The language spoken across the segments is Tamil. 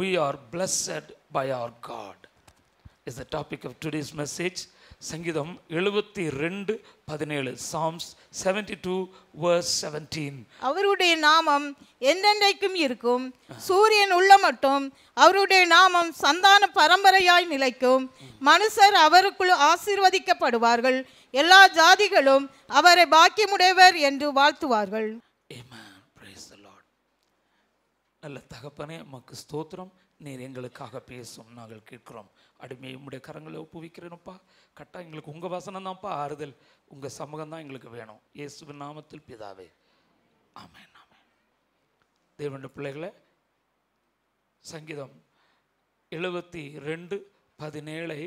We are blessed by our God is the topic of today's message சங்கீதம் எழுபத்தி ரெண்டு பதினேழு Psalms seventy two verse seventeen அவருடைய நாமம் என்றென்றைக்கும் இருக்கும் சூரியன் உள்ள மட்டும் அவருடைய நாமம் சந்தான பரம்பரையாய் நிலைக்கும் மனுஷர் அவருக்குள் ஆசீர்வதிக்கப்படுவார்கள் எல்லா ஜாதிகளும் அவரை பாக்கியமுடையவர் என்று வாழ்த்துவார்கள் ஏமா நல்ல தகப்பனே மக்கு ஸ்தோத்திரம் நீர் எங்களுக்காக பேசும் நாங்கள் கேட்குறோம் அடிமையை உடைய கரங்களை ஒப்புவிக்கிறேனப்பா கரெக்டாக எங்களுக்கு உங்கள் வசனம் தான்ப்பா ஆறுதல் உங்கள் சமூகம் தான் எங்களுக்கு வேணும் இயேசுவின் நாமத்தில் பிதாவே ஆமேன் ஆமே தேவண்ட பிள்ளைகளை சங்கீதம் எழுபத்தி ரெண்டு பதினேழை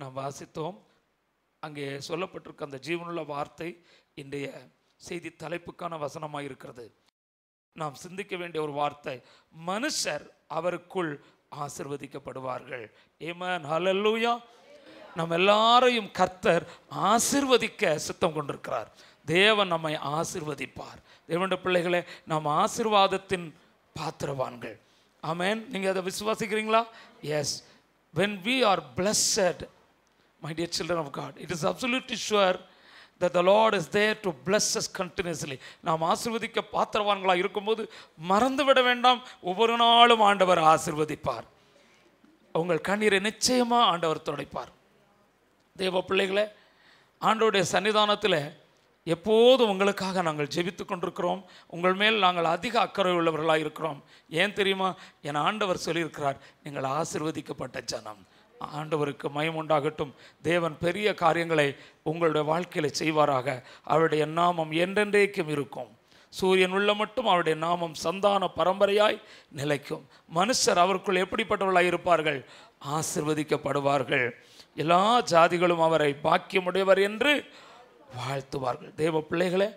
நாம் வாசித்தோம் அங்கே சொல்லப்பட்டிருக்க அந்த ஜீவனுள்ள வார்த்தை இன்றைய செய்தி தலைப்புக்கான வசனமாக இருக்கிறது நாம் சிந்திக்க வேண்டிய ஒரு வார்த்தை மனுஷர் அவருக்குள் ஆசிர்வதிக்கப்படுவார்கள் ஏமன் ஹலல்லூயா நம்ம எல்லாரையும் கர்த்தர் ஆசிர்வதிக்க சித்தம் கொண்டிருக்கிறார் தேவன் நம்மை ஆசிர்வதிப்பார் தேவண்ட பிள்ளைகளே நாம் ஆசிர்வாதத்தின் பாத்திரவான்கள் ஆமேன் நீங்கள் அதை விசுவாசிக்கிறீங்களா yes when we are blessed my dear children of God it is absolutely sure that the Lord is there to bless us continuously. நாம் ஆசிர்வதிக்க பாத்திரவான்களாக இருக்கும்போது விட வேண்டாம் ஒவ்வொரு நாளும் ஆண்டவர் ஆசிர்வதிப்பார் உங்கள் கண்ணீரை நிச்சயமாக ஆண்டவர் துடைப்பார் தேவ பிள்ளைகளை ஆண்டோடைய சன்னிதானத்தில் எப்போதும் உங்களுக்காக நாங்கள் ஜெபித்து கொண்டிருக்கிறோம் உங்கள் மேல் நாங்கள் அதிக அக்கறை உள்ளவர்களாக இருக்கிறோம் ஏன் தெரியுமா என் ஆண்டவர் சொல்லியிருக்கிறார் நீங்கள் ஆசிர்வதிக்கப்பட்ட ஜனம் ஆண்டவருக்கு மயம் உண்டாகட்டும் தேவன் பெரிய காரியங்களை உங்களுடைய வாழ்க்கையில் செய்வாராக அவருடைய நாமம் என்றென்றைக்கும் இருக்கும் சூரியன் உள்ள மட்டும் அவருடைய நாமம் சந்தான பரம்பரையாய் நிலைக்கும் மனுஷர் அவருக்குள் எப்படிப்பட்டவர்களாக இருப்பார்கள் ஆசிர்வதிக்கப்படுவார்கள் எல்லா ஜாதிகளும் அவரை பாக்கியமுடையவர் என்று வாழ்த்துவார்கள் தேவ பிள்ளைகளே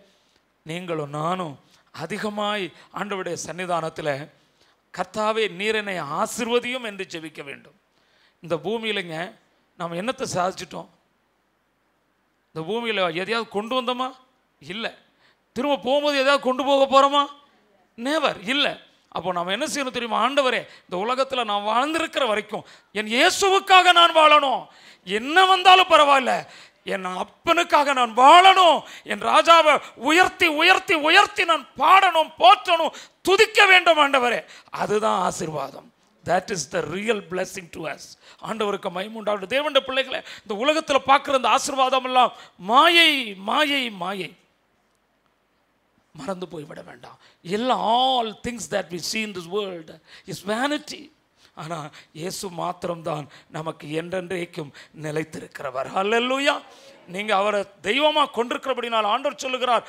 நீங்களும் நானும் அதிகமாய் ஆண்டவருடைய சன்னிதானத்தில் கர்த்தாவே நீரனை ஆசிர்வதியும் என்று ஜெபிக்க வேண்டும் இந்த பூமியிலங்க நம்ம என்னத்தை சாதிச்சிட்டோம் இந்த பூமியில் எதையாவது கொண்டு வந்தோமா இல்லை திரும்ப போகும்போது எதாவது கொண்டு போக போகிறோமா நேவர் இல்லை அப்போ நம்ம என்ன செய்யணும் தெரியுமா ஆண்டவரே இந்த உலகத்தில் நான் வாழ்ந்திருக்கிற வரைக்கும் என் இயேசுவுக்காக நான் வாழணும் என்ன வந்தாலும் பரவாயில்ல என் அப்பனுக்காக நான் வாழணும் என் ராஜாவை உயர்த்தி உயர்த்தி உயர்த்தி நான் பாடணும் போற்றணும் துதிக்க வேண்டும் ஆண்டவரே அதுதான் ஆசிர்வாதம் that is the real blessing to us ஆண்டவருக்கு மயமுண்டாவது தேவண்ட பிள்ளைகளை இந்த உலகத்தில் பார்க்குற அந்த ஆசிர்வாதம் எல்லாம் மாயை மாயை மாயை மறந்து போய்விட வேண்டாம் எல்லா all things that we see in this world is vanity ஆனால் இயேசு மாத்திரம்தான் நமக்கு என்றென்றைக்கும் நிலைத்திருக்கிறவர் அல்ல நீங்கள் அவரை தெய்வமாக கொண்டிருக்கிறபடினால் ஆண்டவர் சொல்லுகிறார்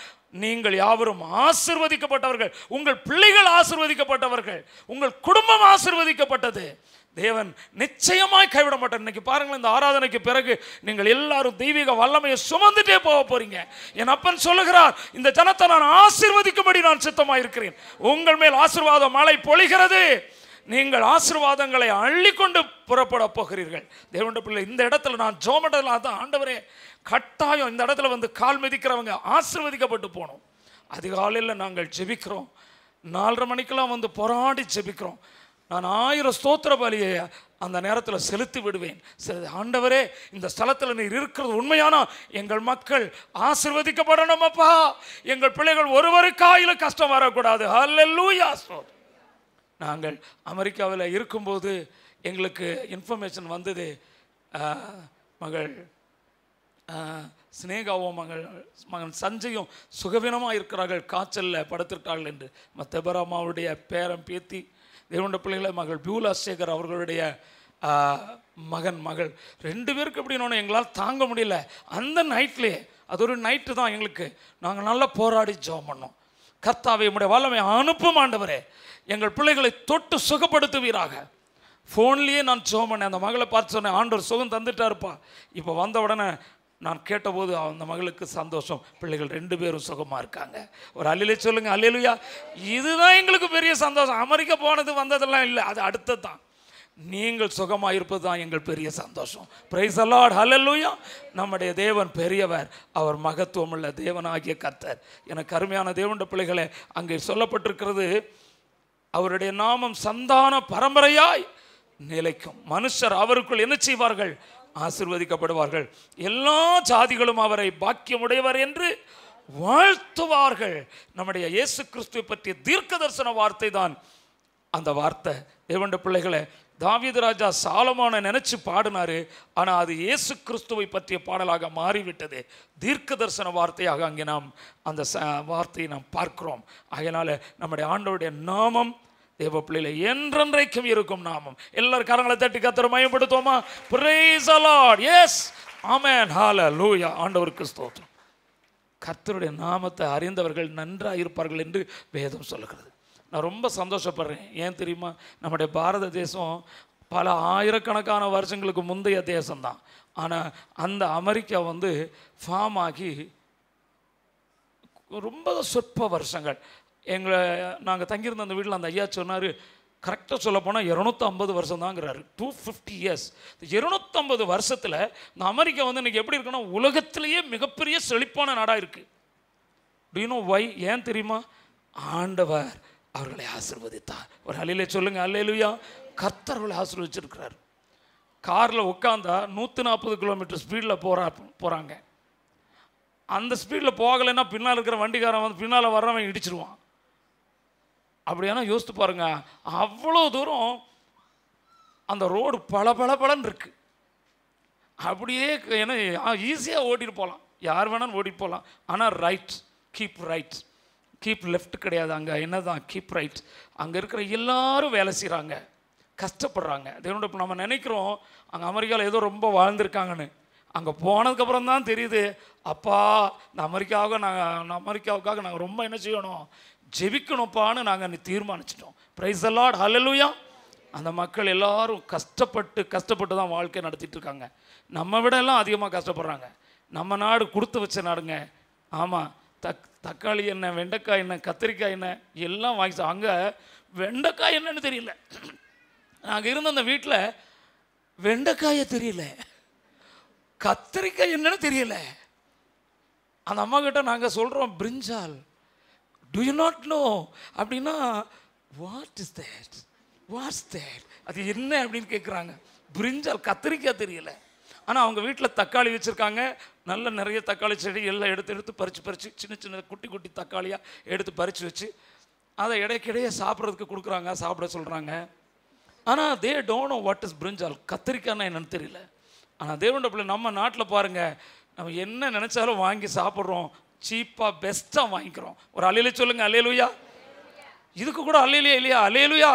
நீங்கள் யாவரும் ஆசிர்வதிக்கப்பட்டவர்கள் உங்கள் பிள்ளைகள் ஆசிர்வதிக்கப்பட்டவர்கள் உங்கள் குடும்பம் ஆசிர்வதிக்கப்பட்டது தேவன் நிச்சயமாய் கைவிட மாட்டார் இன்னைக்கு பாருங்களேன் இந்த ஆராதனைக்கு பிறகு நீங்கள் எல்லாரும் தெய்வீக வல்லமையை சுமந்துட்டே போக போறீங்க என் அப்பன் சொல்லுகிறார் இந்த ஜனத்தை நான் ஆசிர்வதிக்கும்படி நான் சித்தமாக இருக்கிறேன் உங்கள் மேல் ஆசிர்வாத மழை பொழிகிறது நீங்கள் ஆசிர்வாதங்களை அள்ளிக்கொண்டு புறப்பட போகிறீர்கள் தேவண்ட பிள்ளை இந்த இடத்துல நான் ஜோமடல ஆண்டவரே கட்டாயம் இந்த இடத்துல வந்து கால் மிதிக்கிறவங்க ஆசிர்வதிக்கப்பட்டு போனோம் அதிகாலையில் நாங்கள் ஜெபிக்கிறோம் நாலரை மணிக்கெல்லாம் வந்து போராடி ஜெபிக்கிறோம் நான் ஆயிரம் ஸ்தோத்திர பலியை அந்த நேரத்தில் செலுத்தி விடுவேன் ஆண்டவரே இந்த ஸ்தலத்தில் நீர் இருக்கிறது உண்மையானா எங்கள் மக்கள் ஆசிர்வதிக்கப்படணும் அப்பா எங்கள் பிள்ளைகள் ஒருவருக்காயிலும் கஷ்டம் வரக்கூடாது ஹல்லூயா ஸ்தோத்திரம் நாங்கள் அமெரிக்காவில் இருக்கும்போது எங்களுக்கு இன்ஃபர்மேஷன் வந்தது மகள் ஸ்னேகாவும் மகள் மகன் சஞ்சயும் சுகவீனமாக இருக்கிறார்கள் காய்ச்சலில் படுத்திருக்கார்கள் என்று மத்தபராமாவுடைய பேரம் பேத்தி தேவண்ட பிள்ளைகளை மகள் பியூலா சேகர் அவர்களுடைய மகன் மகள் ரெண்டு பேருக்கு எப்படின்னு எங்களால் தாங்க முடியல அந்த நைட்லேயே அது ஒரு நைட்டு தான் எங்களுக்கு நாங்கள் நல்லா போராடி ஜோம் பண்ணோம் கர்த்தாவை உடைய வல்லமை அனுப்பும் ஆண்டவரே எங்கள் பிள்ளைகளை தொட்டு சுகப்படுத்துவீராக ஃபோன்லேயே நான் சுகம் பண்ணேன் அந்த மகளை பார்த்து சொன்னேன் ஆண்டவர் சுகம் தந்துட்டா இருப்பா இப்போ வந்த உடனே நான் கேட்டபோது அந்த மகளுக்கு சந்தோஷம் பிள்ளைகள் ரெண்டு பேரும் சுகமாக இருக்காங்க ஒரு அலையிலே சொல்லுங்கள் அலையிலுயா இதுதான் எங்களுக்கு பெரிய சந்தோஷம் அமெரிக்கா போனது வந்ததெல்லாம் இல்லை அது அடுத்தது தான் நீங்கள் சுகமாக இருப்பது தான் எங்கள் பெரிய சந்தோஷம் பிரைஸ் அல்லாட் ஹலல்லூயா நம்முடைய தேவன் பெரியவர் அவர் மகத்துவமுள்ள தேவனாகிய கத்தர் எனக்கு அருமையான தேவண்ட பிள்ளைகளை அங்கே சொல்லப்பட்டிருக்கிறது அவருடைய நாமம் சந்தான பரம்பரையாய் நிலைக்கும் மனுஷர் அவருக்குள் என்ன செய்வார்கள் ஆசிர்வதிக்கப்படுவார்கள் எல்லா ஜாதிகளும் அவரை பாக்கியமுடையவர் என்று வாழ்த்துவார்கள் நம்முடைய இயேசு கிறிஸ்துவை பற்றிய தீர்க்க தரிசன வார்த்தை தான் அந்த வார்த்தை தேவண்ட பிள்ளைகளை தாவீது ராஜா சாலமான நினச்சி பாடினாரு ஆனால் அது இயேசு கிறிஸ்துவை பற்றிய பாடலாக மாறிவிட்டது தீர்க்க தரிசன வார்த்தையாக அங்கே நாம் அந்த வார்த்தையை நாம் பார்க்கிறோம் அதனால் நம்முடைய ஆண்டோருடைய நாமம் தேவ பிள்ளையில என்றென்றைக்கும் இருக்கும் நாமம் எல்லாரும் காரங்களை தட்டி கத்திர மயப்படுத்துவோமா பிரேஸ் அலாட் எஸ் ஆமேன் ஹால லூயா ஆண்டவருக்கு ஸ்தோத்திரம் கர்த்தருடைய நாமத்தை அறிந்தவர்கள் நன்றாக இருப்பார்கள் என்று வேதம் சொல்கிறது நான் ரொம்ப சந்தோஷப்படுறேன் ஏன் தெரியுமா நம்முடைய பாரத தேசம் பல ஆயிரக்கணக்கான வருஷங்களுக்கு முந்தைய தேசம்தான் ஆனால் அந்த அமெரிக்கா வந்து ஃபார்ம் ஆகி ரொம்ப சொற்ப வருஷங்கள் எங்களை நாங்கள் தங்கியிருந்த அந்த வீட்டில் அந்த ஐயா சொன்னார் கரெக்டாக சொல்ல போனால் இரநூத்தம்பது வருஷம் தாங்கிறாரு டூ ஃபிஃப்டி இயர்ஸ் இரநூத்தம்பது வருஷத்தில் இந்த அமெரிக்கா வந்து இன்றைக்கி எப்படி இருக்குன்னா உலகத்திலேயே மிகப்பெரிய செழிப்பான நாடாக இருக்குது அப்படின்னு வை ஏன் தெரியுமா ஆண்டவர் அவர்களை ஆசிர்வதித்தார் ஒரு அலையில சொல்லுங்கள் அல்லையிலுயா கர்த்தர் அவர்களை ஆசிர்வதிச்சிருக்கிறார் காரில் உட்காந்தா நூற்றி நாற்பது கிலோமீட்டர் ஸ்பீடில் போகிறா போகிறாங்க அந்த ஸ்பீடில் போகலைன்னா பின்னால் இருக்கிற வண்டிக்காரன் வந்து பின்னால் வர்றவன் இடிச்சிருவான் அப்படியானா யோசித்து பாருங்கள் அவ்வளோ தூரம் அந்த ரோடு பல பல பலன் இருக்குது அப்படியே ஏன்னா ஈஸியாக ஓட்டிட்டு போகலாம் யார் வேணாலும் ஓட்டிட்டு போகலாம் ஆனால் right keep right keep left கிடையாது அங்கே என்ன தான் கீப் ரைட் அங்கே இருக்கிற எல்லாரும் வேலை செய்கிறாங்க கஷ்டப்படுறாங்க தேவனோட இப்போ நம்ம நினைக்கிறோம் அங்கே அமெரிக்காவில் ஏதோ ரொம்ப வாழ்ந்துருக்காங்கன்னு அங்கே போனதுக்கப்புறம் தான் தெரியுது அப்பா இந்த அமெரிக்காவுக்கு நாங்கள் அமெரிக்காவுக்காக நாங்கள் ரொம்ப என்ன செய்யணும் ஜெபிக்கணும்ப்பான்னு நாங்கள் தீர்மானிச்சிட்டோம் ப்ரைஸ் அலாட் ஹலலுயா அந்த மக்கள் எல்லாரும் கஷ்டப்பட்டு கஷ்டப்பட்டு தான் வாழ்க்கை நடத்திட்டு இருக்காங்க நம்ம விட எல்லாம் அதிகமாக கஷ்டப்படுறாங்க நம்ம நாடு கொடுத்து வச்ச நாடுங்க ஆமாம் தக் தக்காளி என்ன வெண்டைக்காய் என்ன கத்திரிக்காய் என்ன எல்லாம் வாங்கி அங்கே வெண்டைக்காய் என்னன்னு தெரியல நாங்கள் இருந்த அந்த வீட்டில் வெண்டைக்காயே தெரியல கத்திரிக்காய் என்னன்னு தெரியல அந்த அம்மா கிட்ட நாங்கள் சொல்கிறோம் பிரிஞ்சால் டு யூ நாட் நோ அப்படின்னா what is that what's that அது என்ன அப்படின்னு கேட்குறாங்க பிரிஞ்சால் கத்திரிக்காய் தெரியலை ஆனால் அவங்க வீட்டில் தக்காளி வச்சுருக்காங்க நல்ல நிறைய தக்காளி செடி எல்லாம் எடுத்து எடுத்து பறித்து பறித்து சின்ன சின்ன குட்டி குட்டி தக்காளியாக எடுத்து பறித்து வச்சு அதை இடைக்கிடையே சாப்பிட்றதுக்கு கொடுக்குறாங்க சாப்பிட சொல்கிறாங்க ஆனால் தே டோனோ வாட் இஸ் பிரிஞ்சால் கத்திரிக்காய்னா என்னென்னு தெரியல ஆனால் தேவண்ட பிள்ளை நம்ம நாட்டில் பாருங்கள் நம்ம என்ன நினச்சாலும் வாங்கி சாப்பிட்றோம் சீப்பாக பெஸ்ட்டாக வாங்கிக்கிறோம் ஒரு அலையில சொல்லுங்கள் அலையலுயா இதுக்கு கூட அலையிலையா இல்லையா அலையலுயா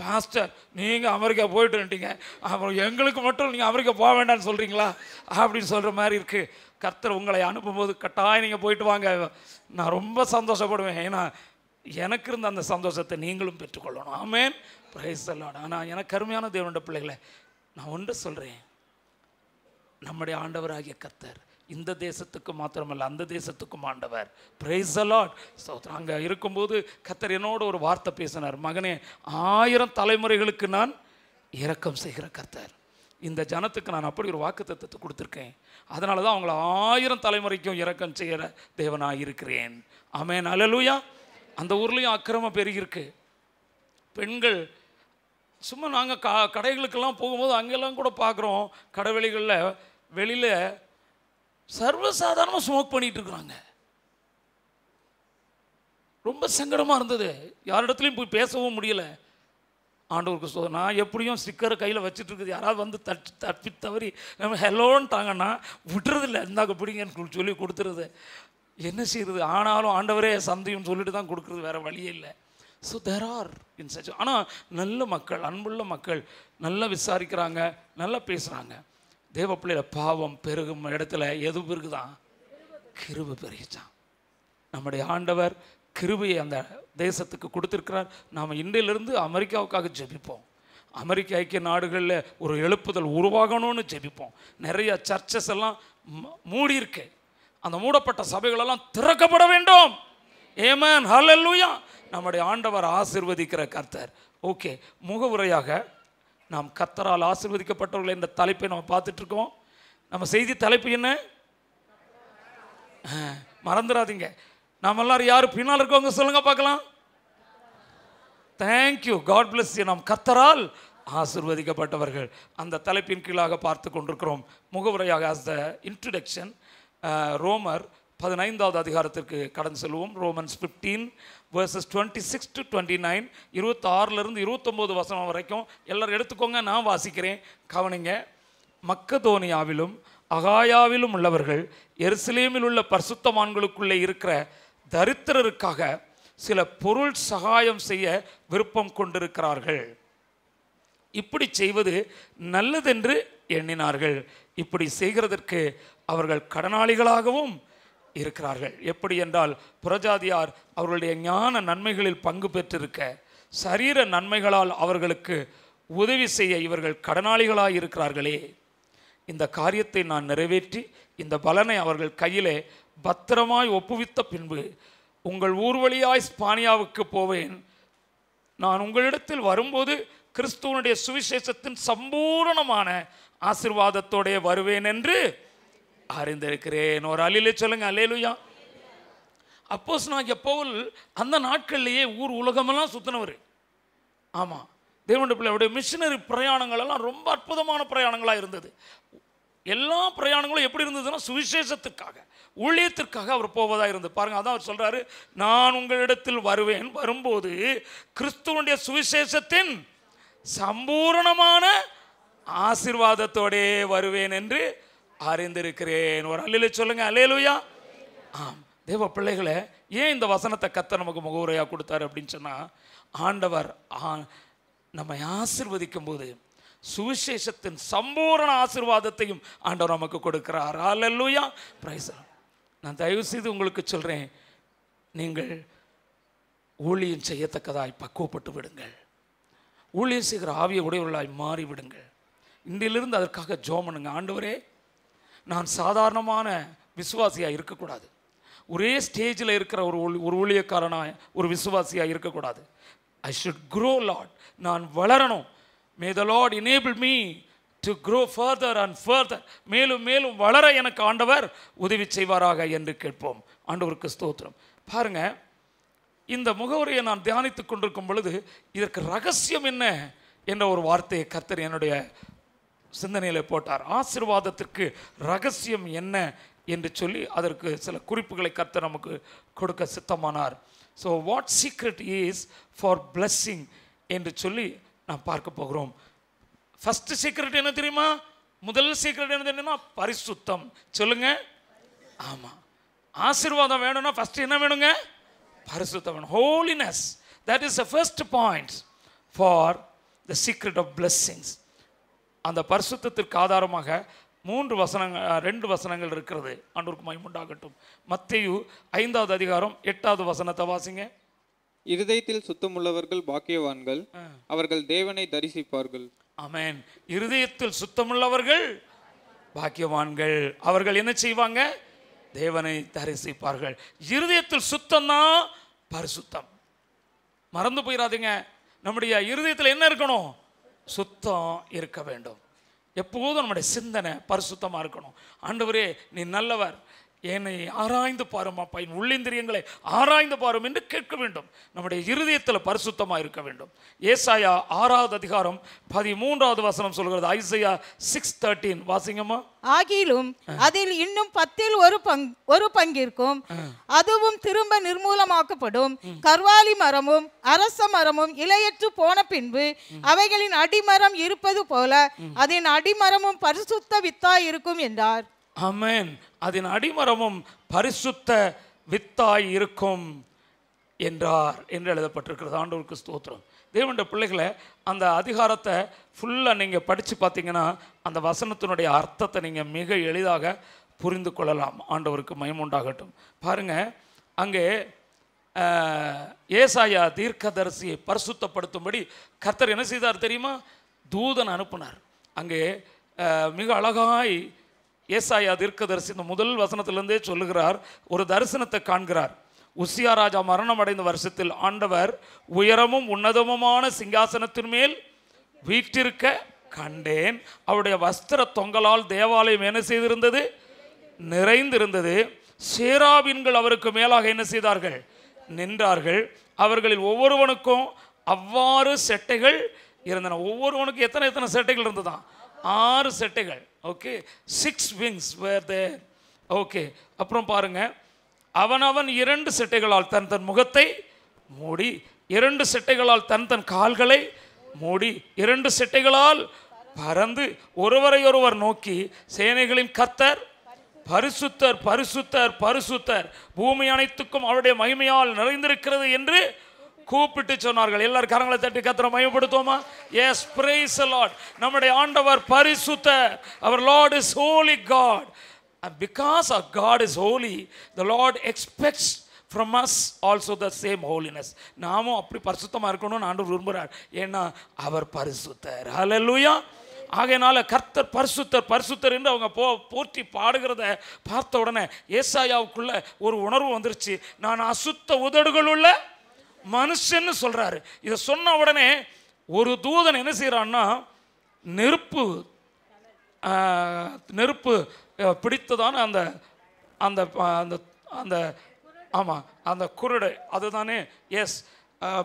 பாஸ்டர் நீங்கள் அமெரிக்கா போயிட்டு வந்துட்டீங்க அப்புறம் எங்களுக்கு மட்டும் நீங்கள் அமெரிக்கா போக வேண்டாம்னு சொல்கிறீங்களா அப்படின்னு சொல்கிற மாதிரி இருக்குது கர்த்தர் உங்களை அனுப்பும்போது கட்டாயம் நீங்கள் போயிட்டு வாங்க நான் ரொம்ப சந்தோஷப்படுவேன் ஏன்னா எனக்கு இருந்த அந்த சந்தோஷத்தை நீங்களும் பெற்றுக்கொள்ளணும் ஆமேன் பிரைஸ் அல்லாட் ஆனால் எனக்கு கருமையான தேவனுடைய பிள்ளைகளை நான் ஒன்று சொல்கிறேன் நம்முடைய ஆண்டவராகிய கர்த்தர் இந்த தேசத்துக்கு மாத்திரமல்ல அந்த தேசத்துக்கும் ஆண்டவர் பிரைஸ் அலாட் அங்கே இருக்கும்போது கத்தர் என்னோட ஒரு வார்த்தை பேசினார் மகனே ஆயிரம் தலைமுறைகளுக்கு நான் இரக்கம் செய்கிற கத்தர் இந்த ஜனத்துக்கு நான் அப்படி ஒரு வாக்கு தத்துவத்தை கொடுத்துருக்கேன் அதனால தான் அவங்கள ஆயிரம் தலைமுறைக்கும் இறக்கம் செய்கிற தேவனாக இருக்கிறேன் அமேன் அலலுயா அந்த ஊர்லேயும் அக்கிரமம் பெருகிருக்கு பெண்கள் சும்மா நாங்கள் கா கடைகளுக்கெல்லாம் போகும்போது அங்கெல்லாம் கூட பார்க்குறோம் கடவெளிகளில் வெளியில் சர்வசாதாரணமாக ஸ்மோக் பண்ணிட்டு இருக்கிறாங்க ரொம்ப சங்கடமாக இருந்தது யாரிடத்துலையும் போய் பேசவும் முடியலை ஆண்டவருக்கு சொல்ல நான் எப்படியும் ஸ்டிக்கரை கையில் வச்சுட்டு இருக்குது யாராவது வந்து தட்டி தப்பி தவறி நம்ம ஹெலோன்ட்டாங்கன்னா விட்டுறதில்ல இருந்தாக்க பிடிங்கன்னு சொல்லி கொடுத்துருது என்ன செய்யுது ஆனாலும் ஆண்டவரே சந்தையும் சொல்லிட்டு தான் கொடுக்குறது வேறு வழியே இல்லை so there are in such ஆனால் நல்ல மக்கள் அன்புள்ள மக்கள் நல்லா விசாரிக்கிறாங்க நல்லா பேசுகிறாங்க தேவ பிள்ளையில பாவம் பெருகும் இடத்துல எது பெருகுதான் கிருபு பெருகிச்சான் நம்முடைய ஆண்டவர் கிருபையை அந்த தேசத்துக்கு கொடுத்துருக்கிறார் நாம் இன்றையிலிருந்து அமெரிக்காவுக்காக ஜெபிப்போம் அமெரிக்க ஐக்கிய நாடுகளில் ஒரு எழுப்புதல் உருவாகணும்னு ஜெபிப்போம் நிறைய சர்ச்சஸ் எல்லாம் மூடியிருக்கு அந்த மூடப்பட்ட சபைகளெல்லாம் திறக்கப்பட வேண்டும் ஏமன் ஹலல்லூயா நம்முடைய ஆண்டவர் ஆசிர்வதிக்கிற கர்த்தர் ஓகே முகவுரையாக நாம் கத்தரால் ஆசிர்வதிக்கப்பட்டவர்கள் இந்த தலைப்பை நம்ம பார்த்துட்ருக்கோம் நம்ம செய்தி தலைப்பு என்ன மறந்துடாதீங்க நம்ம எல்லாரும் யார் பின்னால் இருக்கோங்க சொல்லுங்கள் பார்க்கலாம் தேங்க்யூ காட் பிளஸ் நாம் கத்தரால் ஆசிர்வதிக்கப்பட்டவர்கள் அந்த தலைப்பின் கீழாக பார்த்து கொண்டிருக்கிறோம் முகவுரையாக ஆஸ் த இன்ட்ரடக்ஷன் ரோமர் பதினைந்தாவது அதிகாரத்திற்கு கடந்து செல்வோம் Romans fifteen verses twenty six to twenty nine இருபத்தாறுலேருந்து இருபத்தொம்போது வசனம் வரைக்கும் எல்லோரும் எடுத்துக்கோங்க நான் வாசிக்கிறேன் கவனிங்க மக்கதோனியாவிலும் அகாயாவிலும் உள்ளவர்கள் எருசலேமில் உள்ள பரிசுத்தமான்களுக்குள்ளே இருக்கிற தரித்திரருக்காக சில பொருள் சகாயம் செய்ய விருப்பம் கொண்டிருக்கிறார்கள் இப்படி செய்வது நல்லதென்று எண்ணினார்கள் இப்படி செய்கிறதற்கு அவர்கள் கடனாளிகளாகவும் இருக்கிறார்கள் எப்படி என்றால் புறஜாதியார் அவர்களுடைய ஞான நன்மைகளில் பங்கு பெற்றிருக்க சரீர நன்மைகளால் அவர்களுக்கு உதவி செய்ய இவர்கள் கடனாளிகளாக இருக்கிறார்களே இந்த காரியத்தை நான் நிறைவேற்றி இந்த பலனை அவர்கள் கையிலே பத்திரமாய் ஒப்புவித்த பின்பு உங்கள் ஊர் வழியாய் ஸ்பானியாவுக்கு போவேன் நான் உங்களிடத்தில் வரும்போது கிறிஸ்துவனுடைய சுவிசேஷத்தின் சம்பூரணமான ஆசிர்வாதத்தோடைய வருவேன் என்று அறிந்திருக்கிறேன் ஒரு அலிலே சொல்லுங்க அலேலுயா அப்போஸ் நான் பவுல் அந்த நாட்கள்லேயே ஊர் உலகமெல்லாம் சுற்றினவர் ஆமாம் தேவனுடைய பிள்ளையுடைய மிஷினரி பிரயாணங்களெல்லாம் ரொம்ப அற்புதமான பிரயாணங்களாக இருந்தது எல்லா பிரயாணங்களும் எப்படி இருந்ததுன்னா சுவிசேஷத்துக்காக ஊழியத்திற்காக அவர் போவதாக இருந்தது பாருங்கள் அதான் அவர் சொல்கிறாரு நான் உங்களிடத்தில் வருவேன் வரும்போது கிறிஸ்துவனுடைய சுவிசேஷத்தின் சம்பூரணமான ஆசிர்வாதத்தோடே வருவேன் என்று அறிந்திருக்கிறேன் ஒரு அல்லில சொல்லுங்க அலேலுயா ஆம் தேவ பிள்ளைகளை ஏன் இந்த வசனத்தை கத்த நமக்கு முகவுரையாக கொடுத்தாரு அப்படின்னு சொன்னால் ஆண்டவர் நம்மை ஆசிர்வதிக்கும் போது சுவிசேஷத்தின் சம்பூரண ஆசிர்வாதத்தையும் ஆண்டவர் நமக்கு கொடுக்கிறார் அல்லூயா பிரைஸ் நான் தயவு செய்து உங்களுக்கு சொல்கிறேன் நீங்கள் ஊழியம் செய்யத்தக்கதாய் பக்குவப்பட்டு விடுங்கள் ஊழியம் செய்கிற ஆவிய உடையவர்களாய் மாறிவிடுங்கள் இன்றிலிருந்து அதற்காக ஜோமனுங்க ஆண்டவரே நான் சாதாரணமான விசுவாசியாக இருக்கக்கூடாது ஒரே ஸ்டேஜில் இருக்கிற ஒரு ஒரு ஊழியக்காரனாக ஒரு விசுவாசியாக இருக்கக்கூடாது ஐ ஷுட் க்ரோ லாட் நான் வளரணும் may the Lord enable me to grow further and further மேலும் மேலும் வளர எனக்கு ஆண்டவர் உதவி செய்வாராக என்று கேட்போம் ஆண்டவருக்கு ஸ்தோத்திரம் பாருங்க இந்த முகவரியை நான் தியானித்து கொண்டிருக்கும் பொழுது இதற்கு ரகசியம் என்ன என்ற ஒரு வார்த்தையை கர்த்தர் என்னுடைய சிந்தனையில் போட்டார் ஆசிர்வாதத்திற்கு ரகசியம் என்ன என்று சொல்லி அதற்கு சில குறிப்புகளை கற்று நமக்கு கொடுக்க சித்தமானார் so what secret is for blessing என்று சொல்லி நாம் பார்க்க போகிறோம் ஃபஸ்ட்டு சீக்ரெட் என்ன தெரியுமா முதல் சீக்ரெட் என்ன தெரியுமா பரிசுத்தம் சொல்லுங்க ஆமாம் ஆசிர்வாதம் வேணும்னா ஃபஸ்ட்டு என்ன வேணுங்க பரிசுத்தம் வேணும் holiness that is the first point for the secret of blessings அந்த பரிசுத்திற்கு ஆதாரமாக மூன்று வசனங்கள் ரெண்டு வசனங்கள் இருக்கிறது ஆண்டோருக்கு மைமுண்டாகட்டும் மத்தையு ஐந்தாவது அதிகாரம் எட்டாவது வசனத்தை வாசிங்க இருதயத்தில் சுத்தமுள்ளவர்கள் பாக்கியவான்கள் அவர்கள் தேவனை தரிசிப்பார்கள் ஆமேன் இருதயத்தில் சுத்தமுள்ளவர்கள் பாக்கியவான்கள் அவர்கள் என்ன செய்வாங்க தேவனை தரிசிப்பார்கள் இருதயத்தில் தான் பரிசுத்தம் மறந்து போயிடாதீங்க நம்முடைய இருதயத்தில் என்ன இருக்கணும் சுத்தம் இருக்க வேண்டும் எப்போதும் நம்முடைய சிந்தனை பரிசுத்தமாக இருக்கணும் ஆண்டவரே நீ நல்லவர் என்னை ஆராய்ந்து பாரும் என் உள்ளிந்திரியங்களை ஆராய்ந்து பாரும் என்று கேட்க வேண்டும் நம்முடைய இருதயத்தில் பரிசுத்தமாக இருக்க வேண்டும் ஏசாயா ஆறாவது அதிகாரம் பதிமூன்றாவது வசனம் சொல்கிறது ஐசையா சிக்ஸ் தேர்ட்டீன் வாசிங்கம்மா ஆகிலும் அதில் இன்னும் பத்தில் ஒரு பங்கு ஒரு பங்கிற்கும் அதுவும் திரும்ப நிர்மூலமாக்கப்படும் கர்வாலி மரமும் அரச மரமும் இலையற்று போன பின்பு அவைகளின் அடிமரம் இருப்பது போல அதன் அடிமரமும் பரிசுத்த வித்தாய் இருக்கும் என்றார் அமேன் அதன் அடிமரமும் பரிசுத்த வித்தாய் இருக்கும் என்றார் என்று எழுதப்பட்டிருக்கிறது ஆண்டவருக்கு ஸ்தோத்திரம் தேவண்ட பிள்ளைகளை அந்த அதிகாரத்தை ஃபுல்லாக நீங்கள் படித்து பார்த்தீங்கன்னா அந்த வசனத்தினுடைய அர்த்தத்தை நீங்கள் மிக எளிதாக புரிந்து கொள்ளலாம் ஆண்டவருக்கு மயமுண்டாகட்டும் பாருங்கள் அங்கே ஏசாயா தீர்க்கதரிசியை பரிசுத்தப்படுத்தும்படி கர்த்தர் என்ன செய்தார் தெரியுமா தூதன் அனுப்புனார் அங்கே மிக அழகாய் ஏசாயா தீர்க்க தரிசனம் முதல் வசனத்திலிருந்தே சொல்லுகிறார் ஒரு தரிசனத்தை காண்கிறார் உசியா ராஜா மரணம் அடைந்த வருஷத்தில் ஆண்டவர் உயரமும் உன்னதமுமான சிங்காசனத்தின் மேல் வீற்றிருக்க கண்டேன் அவருடைய வஸ்திர தொங்கலால் தேவாலயம் என்ன செய்திருந்தது நிறைந்திருந்தது சேராபின்கள் அவருக்கு மேலாக என்ன செய்தார்கள் நின்றார்கள் அவர்களில் ஒவ்வொருவனுக்கும் அவ்வாறு செட்டைகள் இருந்தன ஒவ்வொருவனுக்கும் எத்தனை எத்தனை செட்டைகள் இருந்ததான் ஆறு செட்டைகள் okay six wings were they okay அப்புறம் பாருங்க அவன் அவன் இரண்டு சிட்டைகளால் தன் தன் முகத்தை மூடி இரண்டு சிட்டைகளால் தன் தன் கால்களை மூடி இரண்டு சிட்டைகளால் பறந்து ஒருவரையொருவர் நோக்கி சேனைகளின் கத்தர் பரிசுத்தர் பரிசுத்தர் பரிசுத்தர் பூமி அனைத்துக்கும் அவருடைய மகிமையால் நிறைந்திருக்கிறது என்று கூப்பிட்டு சொன்னார்கள் எல்லாரும் கரங்களை தட்டி கத்திர மயப்படுத்துவோமா எஸ் பிரைஸ் லார்ட் நம்முடைய ஆண்டவர் பரிசுத்த அவர் Lord is holy God because of God is holy the Lord expects from us also the same holiness நாமும் அப்படி பரிசுத்தமாக இருக்கணும்னு ஆண்டு விரும்புகிறார் ஏன்னா அவர் பரிசுத்தர் ஹலலூயா ஆகையினால கர்த்தர் பரிசுத்தர் பரிசுத்தர் என்று அவங்க போ போற்றி பாடுகிறத பார்த்த உடனே ஏசாயாவுக்குள்ள ஒரு உணர்வு வந்துருச்சு நான் அசுத்த உதடுகள் உள்ள மனுஷன்னு சொல்கிறாரு இதை சொன்ன உடனே ஒரு தூதன் என்ன செய்கிறான்னா நெருப்பு நெருப்பு பிடித்ததான அந்த அந்த அந்த அந்த ஆமாம் அந்த குருடு அதுதானே எஸ்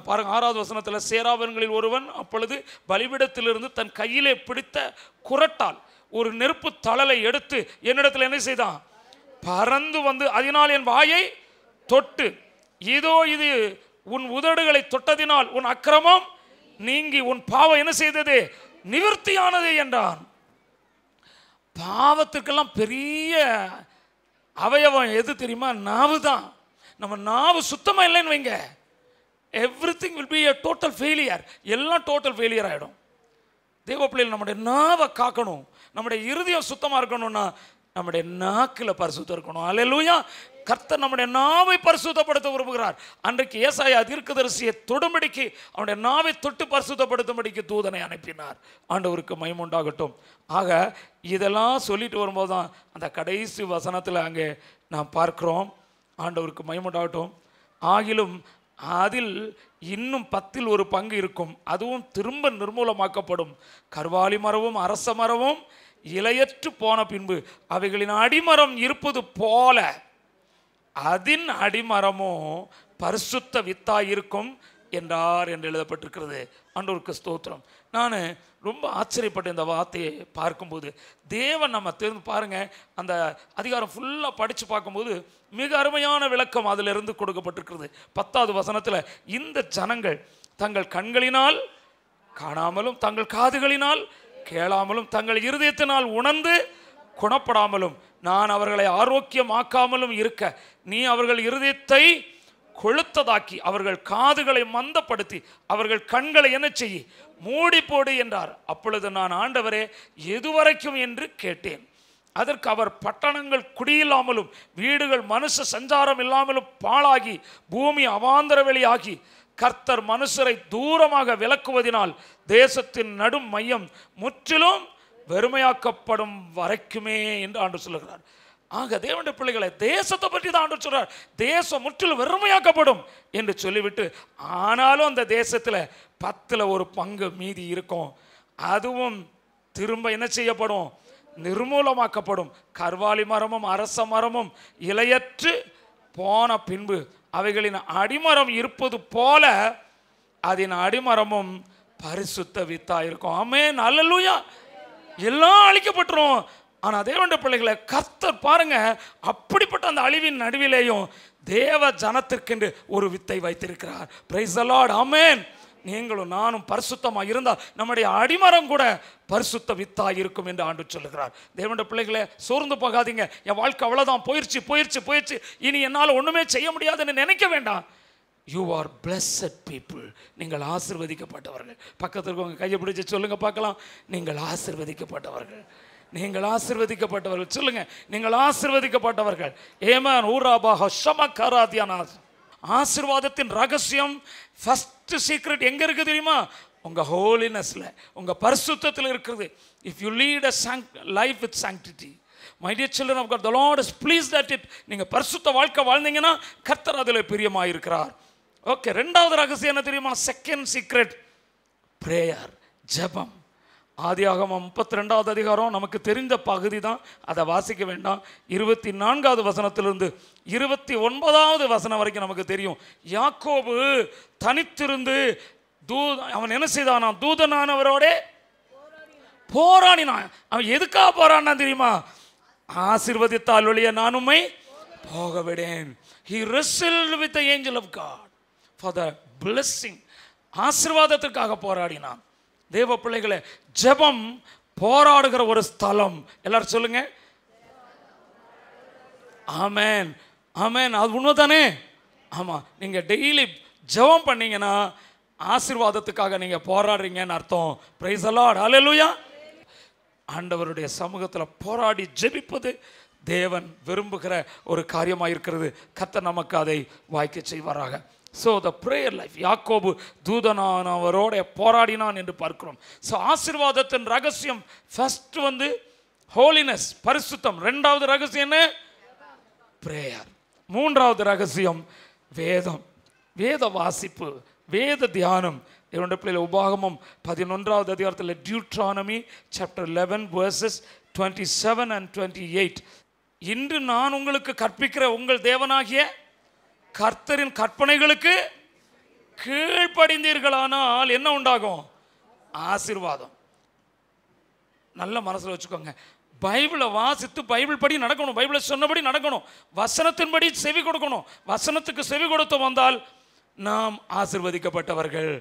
பாருங்க ஆறாவது வசனத்தில் சேராவன்களில் ஒருவன் அப்பொழுது பலிபிடத்திலிருந்து தன் கையிலே பிடித்த குரட்டால் ஒரு நெருப்பு தளலை எடுத்து என்னிடத்தில் என்ன செய்தான் பறந்து வந்து அதனால் என் வாயை தொட்டு இதோ இது உன் உதடுகளை தொட்டதினால் உன் அக்கிரமம் நீங்கி உன் பாவம் என்ன செய்தது நிவர்த்தியானது என்றான் பாவத்துக்கெல்லாம் பெரிய அவயவம் எது தெரியுமா நாவு தான் நம்ம நாவு சுத்தமாக இல்லைன்னு வைங்க everything will be a total failure எல்லாம் டோட்டல் ஃபெயிலியர் ஆகிடும் தேவ நம்முடைய நாவை காக்கணும் நம்முடைய இறுதியம் சுத்தமாக இருக்கணும்னா நம்முடைய நாக்கில் பரிசுத்தம் இருக்கணும் அலையிலூயா கர்த்தர் நம்முடைய நாவை பரிசுத்தப்படுத்த விரும்புகிறார் அன்றைக்கு ஏசாயா தீர்க்கதரிசியை தொடும்படிக்கு அவனுடைய நாவை தொட்டு பரிசுத்தப்படுத்தும்படிக்கு தூதனை அனுப்பினார் ஆண்டவருக்கு மயமுண்டாகட்டும் ஆக இதெல்லாம் சொல்லிட்டு வரும்போது தான் அந்த கடைசி வசனத்தில் அங்கே நாம் பார்க்குறோம் ஆண்டவருக்கு மயமுண்டாகட்டும் ஆகிலும் அதில் இன்னும் பத்தில் ஒரு பங்கு இருக்கும் அதுவும் திரும்ப நிர்மூலமாக்கப்படும் கர்வாலி மரமும் அரச மரமும் இலையற்று போன பின்பு அவைகளின் அடிமரம் இருப்பது போல அதன் அடிமரமும் பரிசுத்த வித்தாயிருக்கும் என்றார் என்று எழுதப்பட்டிருக்கிறது ஆண்டோருக்கு ஸ்தோத்திரம் நான் ரொம்ப ஆச்சரியப்பட்ட இந்த வார்த்தையை பார்க்கும்போது தேவன் நம்ம தெரிந்து பாருங்கள் அந்த அதிகாரம் ஃபுல்லாக படித்து பார்க்கும்போது மிக அருமையான விளக்கம் அதிலிருந்து கொடுக்கப்பட்டிருக்கிறது பத்தாவது வசனத்தில் இந்த ஜனங்கள் தங்கள் கண்களினால் காணாமலும் தங்கள் காதுகளினால் கேளாமலும் தங்கள் இருதயத்தினால் உணர்ந்து குணப்படாமலும் நான் அவர்களை ஆரோக்கியமாக்காமலும் இருக்க நீ அவர்கள் இருதயத்தை கொளுத்ததாக்கி அவர்கள் காதுகளை மந்தப்படுத்தி அவர்கள் கண்களை என்ன செய்யி மூடி போடு என்றார் அப்பொழுது நான் ஆண்டவரே எதுவரைக்கும் என்று கேட்டேன் அதற்கு அவர் பட்டணங்கள் குடியில்லாமலும் வீடுகள் மனுஷ சஞ்சாரம் இல்லாமலும் பாழாகி பூமி அவாந்தர வெளியாகி கர்த்தர் மனுஷரை தூரமாக விளக்குவதினால் தேசத்தின் நடும் மையம் முற்றிலும் வெறுமையாக்கப்படும் வரைக்குமே என்று ஆண்டு சொல்லுகிறார் ஆக தேவண்ட பிள்ளைகளை தேசத்தை பற்றி தான் ஆண்டு சொல்கிறார் தேசம் முற்றிலும் வெறுமையாக்கப்படும் என்று சொல்லிவிட்டு ஆனாலும் அந்த தேசத்தில் பத்தில் ஒரு பங்கு மீதி இருக்கும் அதுவும் திரும்ப என்ன செய்யப்படும் நிர்மூலமாக்கப்படும் கர்வாலி மரமும் அரச மரமும் இலையற்று போன பின்பு அவைகளின் அடிமரம் இருப்பது போல அதன் அடிமரமும் பரிசுத்த வித்தாக இருக்கும் ஆமே நல்லலுயா எல்லாம் அழிக்கப்பட்டுரும் ஆனால் தேவண்ட பிள்ளைகளை கர்த்தர் பாருங்க அப்படிப்பட்ட அந்த அழிவின் நடுவிலேயும் தேவ ஜனத்திற்கென்று ஒரு வித்தை வைத்திருக்கிறார் பிரைஸ் அலாட் ஆமேன் நீங்களும் நானும் பரிசுத்தமாக இருந்தால் நம்முடைய அடிமரம் கூட பரிசுத்த வித்தாக இருக்கும் என்று ஆண்டு சொல்லுகிறார் தேவண்ட பிள்ளைகளை சோர்ந்து போகாதீங்க என் வாழ்க்கை அவ்வளோதான் போயிடுச்சு போயிடுச்சு போயிடுச்சு இனி என்னால் ஒன்றுமே செய்ய முடியாதுன்னு நினைக்க வேண்டாம் யூ ஆர் பிளஸ்ஸட் பீப்புள் நீங்கள் ஆசிர்வதிக்கப்பட்டவர்கள் பக்கத்தில் இருக்கவங்க கையை பிடிச்சி சொல்லுங்கள் பார்க்கலாம் நீங்கள் ஆசிர்வதிக்கப்பட்டவர்கள் நீங்கள் ஆசிர்வதிக்கப்பட்டவர்கள் சொல்லுங்கள் நீங்கள் ஆசிர்வதிக்கப்பட்டவர்கள் ஏமான் ஊராபாக சமக்காராதியான ஆசிர்வாதத்தின் ரகசியம் ஃபஸ்ட்டு சீக்ரெட் எங்கே இருக்குது தெரியுமா உங்கள் ஹோலினஸில் உங்கள் பரிசுத்தத்தில் இருக்கிறது if you lead a song life with sanctity my dear children of God the Lord is please that it நீங்கள் பரிசுத்த வாழ்க்கை வாழ்ந்தீங்கன்னா கர்த்தர் அதில் பிரியமாக இருக்கிறார் ஓகே ரெண்டாவது ரகசியம் என்ன தெரியுமா செகண்ட் சீக்ரெட் ப்ரேயர் ஜபம் ஆதியாகம் முப்பத்தி ரெண்டாவது அதிகாரம் நமக்கு தெரிந்த பகுதி தான் அதை வாசிக்க வேண்டாம் இருபத்தி நான்காவது வசனத்திலிருந்து இருபத்தி ஒன்பதாவது வசனம் வரைக்கும் நமக்கு தெரியும் யாக்கோபு தனித்திருந்து தூ அவன் என்ன செய்தானா தூதனானவரோட போராடினான் அவன் எதுக்காக போராடினான் தெரியுமா ஆசிர்வதித்தால் ஒழிய நானுமை போகவிடேன் he wrestle with angel of God for the blessing ஆசிர்வாதத்திற்காக போராடினான் தேவ பிள்ளைகளை ஜெபம் போராடுகிற ஒரு ஸ்தலம் எல்லாரும் சொல்லுங்க ஆமேன் ஆமேன் அது உண்மை தானே ஆமாம் நீங்கள் டெய்லி ஜெபம் பண்ணீங்கன்னா ஆசிர்வாதத்துக்காக நீங்கள் போராடுறீங்கன்னு அர்த்தம் பிரைஸ் அலாட் அலலுயா ஆண்டவருடைய சமூகத்தில் போராடி ஜெபிப்பது தேவன் விரும்புகிற ஒரு காரியமாக இருக்கிறது கத்த நமக்கு அதை வாய்க்க செய்வாராக ஸோ த ப்ரேயர் லைஃப் யாக்கோபு தூதனானவரோட போராடினான் என்று பார்க்கிறோம் ஸோ ஆசிர்வாதத்தின் ரகசியம் ஃபஸ்ட் வந்து ஹோலினஸ் பரிசுத்தம் ரெண்டாவது ரகசியம் என்ன ப்ரேயர் மூன்றாவது ரகசியம் வேதம் வேத வாசிப்பு வேத தியானம் என்னோட பிள்ளைகள் உபாகமம் பதினொன்றாவது அதிகாரத்தில் Deuteronomy chapter eleven verses twenty seven and twenty eight இன்று நான் உங்களுக்கு கற்பிக்கிற உங்கள் தேவனாகிய கர்த்தரின் கற்பனைகளுக்கு கீழ்ப்படிந்தீர்களானால் என்ன உண்டாகும் ஆசிர்வாதம் நல்ல மனசில் வச்சுக்கோங்க பைபிளை வாசித்து பைபிள் படி நடக்கணும் பைபிளை சொன்னபடி நடக்கணும் வசனத்தின்படி செவி கொடுக்கணும் வசனத்துக்கு செவி கொடுத்து வந்தால் நாம் ஆசிர்வதிக்கப்பட்டவர்கள்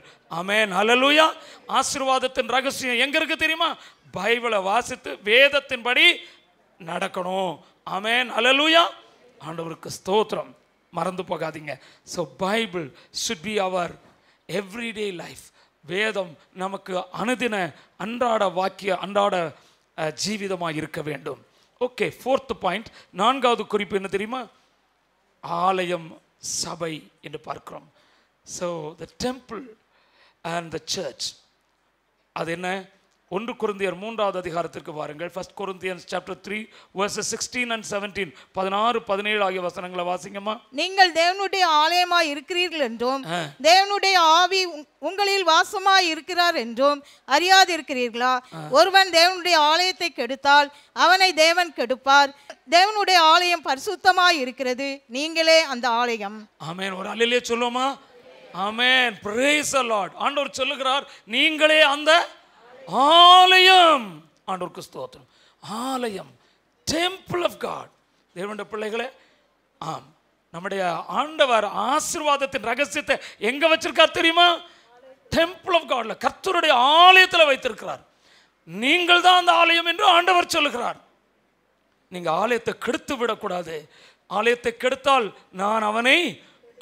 அமேன் அலலூயா ஆசிர்வாதத்தின் ரகசியம் எங்கே இருக்குது தெரியுமா பைபிளை வாசித்து வேதத்தின்படி நடக்கணும் அமேன் அலலூயா ஆண்டவருக்கு ஸ்தோத்திரம் மறந்து போகாதீங்க so Bible should be our everyday life வேதம் நமக்கு அணுதின அன்றாட வாக்கிய அன்றாட ஜீவிதமாக இருக்க வேண்டும் ஓகே ஃபோர்த் பாயிண்ட் நான்காவது குறிப்பு என்ன தெரியுமா ஆலயம் சபை என்று பார்க்கிறோம் so the temple and the church அது என்ன ஒன்று குருந்தியர் மூன்றாவது அதிகாரத்திற்கு வாருங்கள் first Corinthians chapter three verses sixteen and seventeen பதினாறு பதினேழு ஆகிய வசனங்களை வாசிங்கம்மா நீங்கள் தேவனுடைய ஆலயமாய் இருக்கிறீர்கள் என்றும் தேவனுடைய ஆவி உங்களில் வாசமாய் இருக்கிறார் என்றும் அறியாதிருக்கிறீர்களா ஒருவன் தேவனுடைய ஆலயத்தை கெடுத்தால் அவனை தேவன் கெடுப்பார் தேவனுடைய ஆலயம் பரிசுத்தமாய் இருக்கிறது நீங்களே அந்த ஆலயம் ஆமேன் ஒரு அலையிலே சொல்லுவோமா ஆமேன் பிரேஸ் அலாட் ஆண்டவர் சொல்லுகிறார் நீங்களே அந்த ஆலயம் ஆண்டோருக்கு ஸ்தோத்திரம் ஆலயம் டெம்பிள் ஆஃப் காட் தேவண்ட பிள்ளைகளே ஆம் நம்முடைய ஆண்டவர் ஆசிர்வாதத்தின் ரகசியத்தை எங்கே வச்சிருக்கா தெரியுமா டெம்பிள் ஆஃப் காடில் கர்த்தருடைய ஆலயத்தில் வைத்திருக்கிறார் நீங்கள் தான் அந்த ஆலயம் என்று ஆண்டவர் சொல்லுகிறார் நீங்கள் ஆலயத்தை கெடுத்து விடக்கூடாது ஆலயத்தை கெடுத்தால் நான் அவனை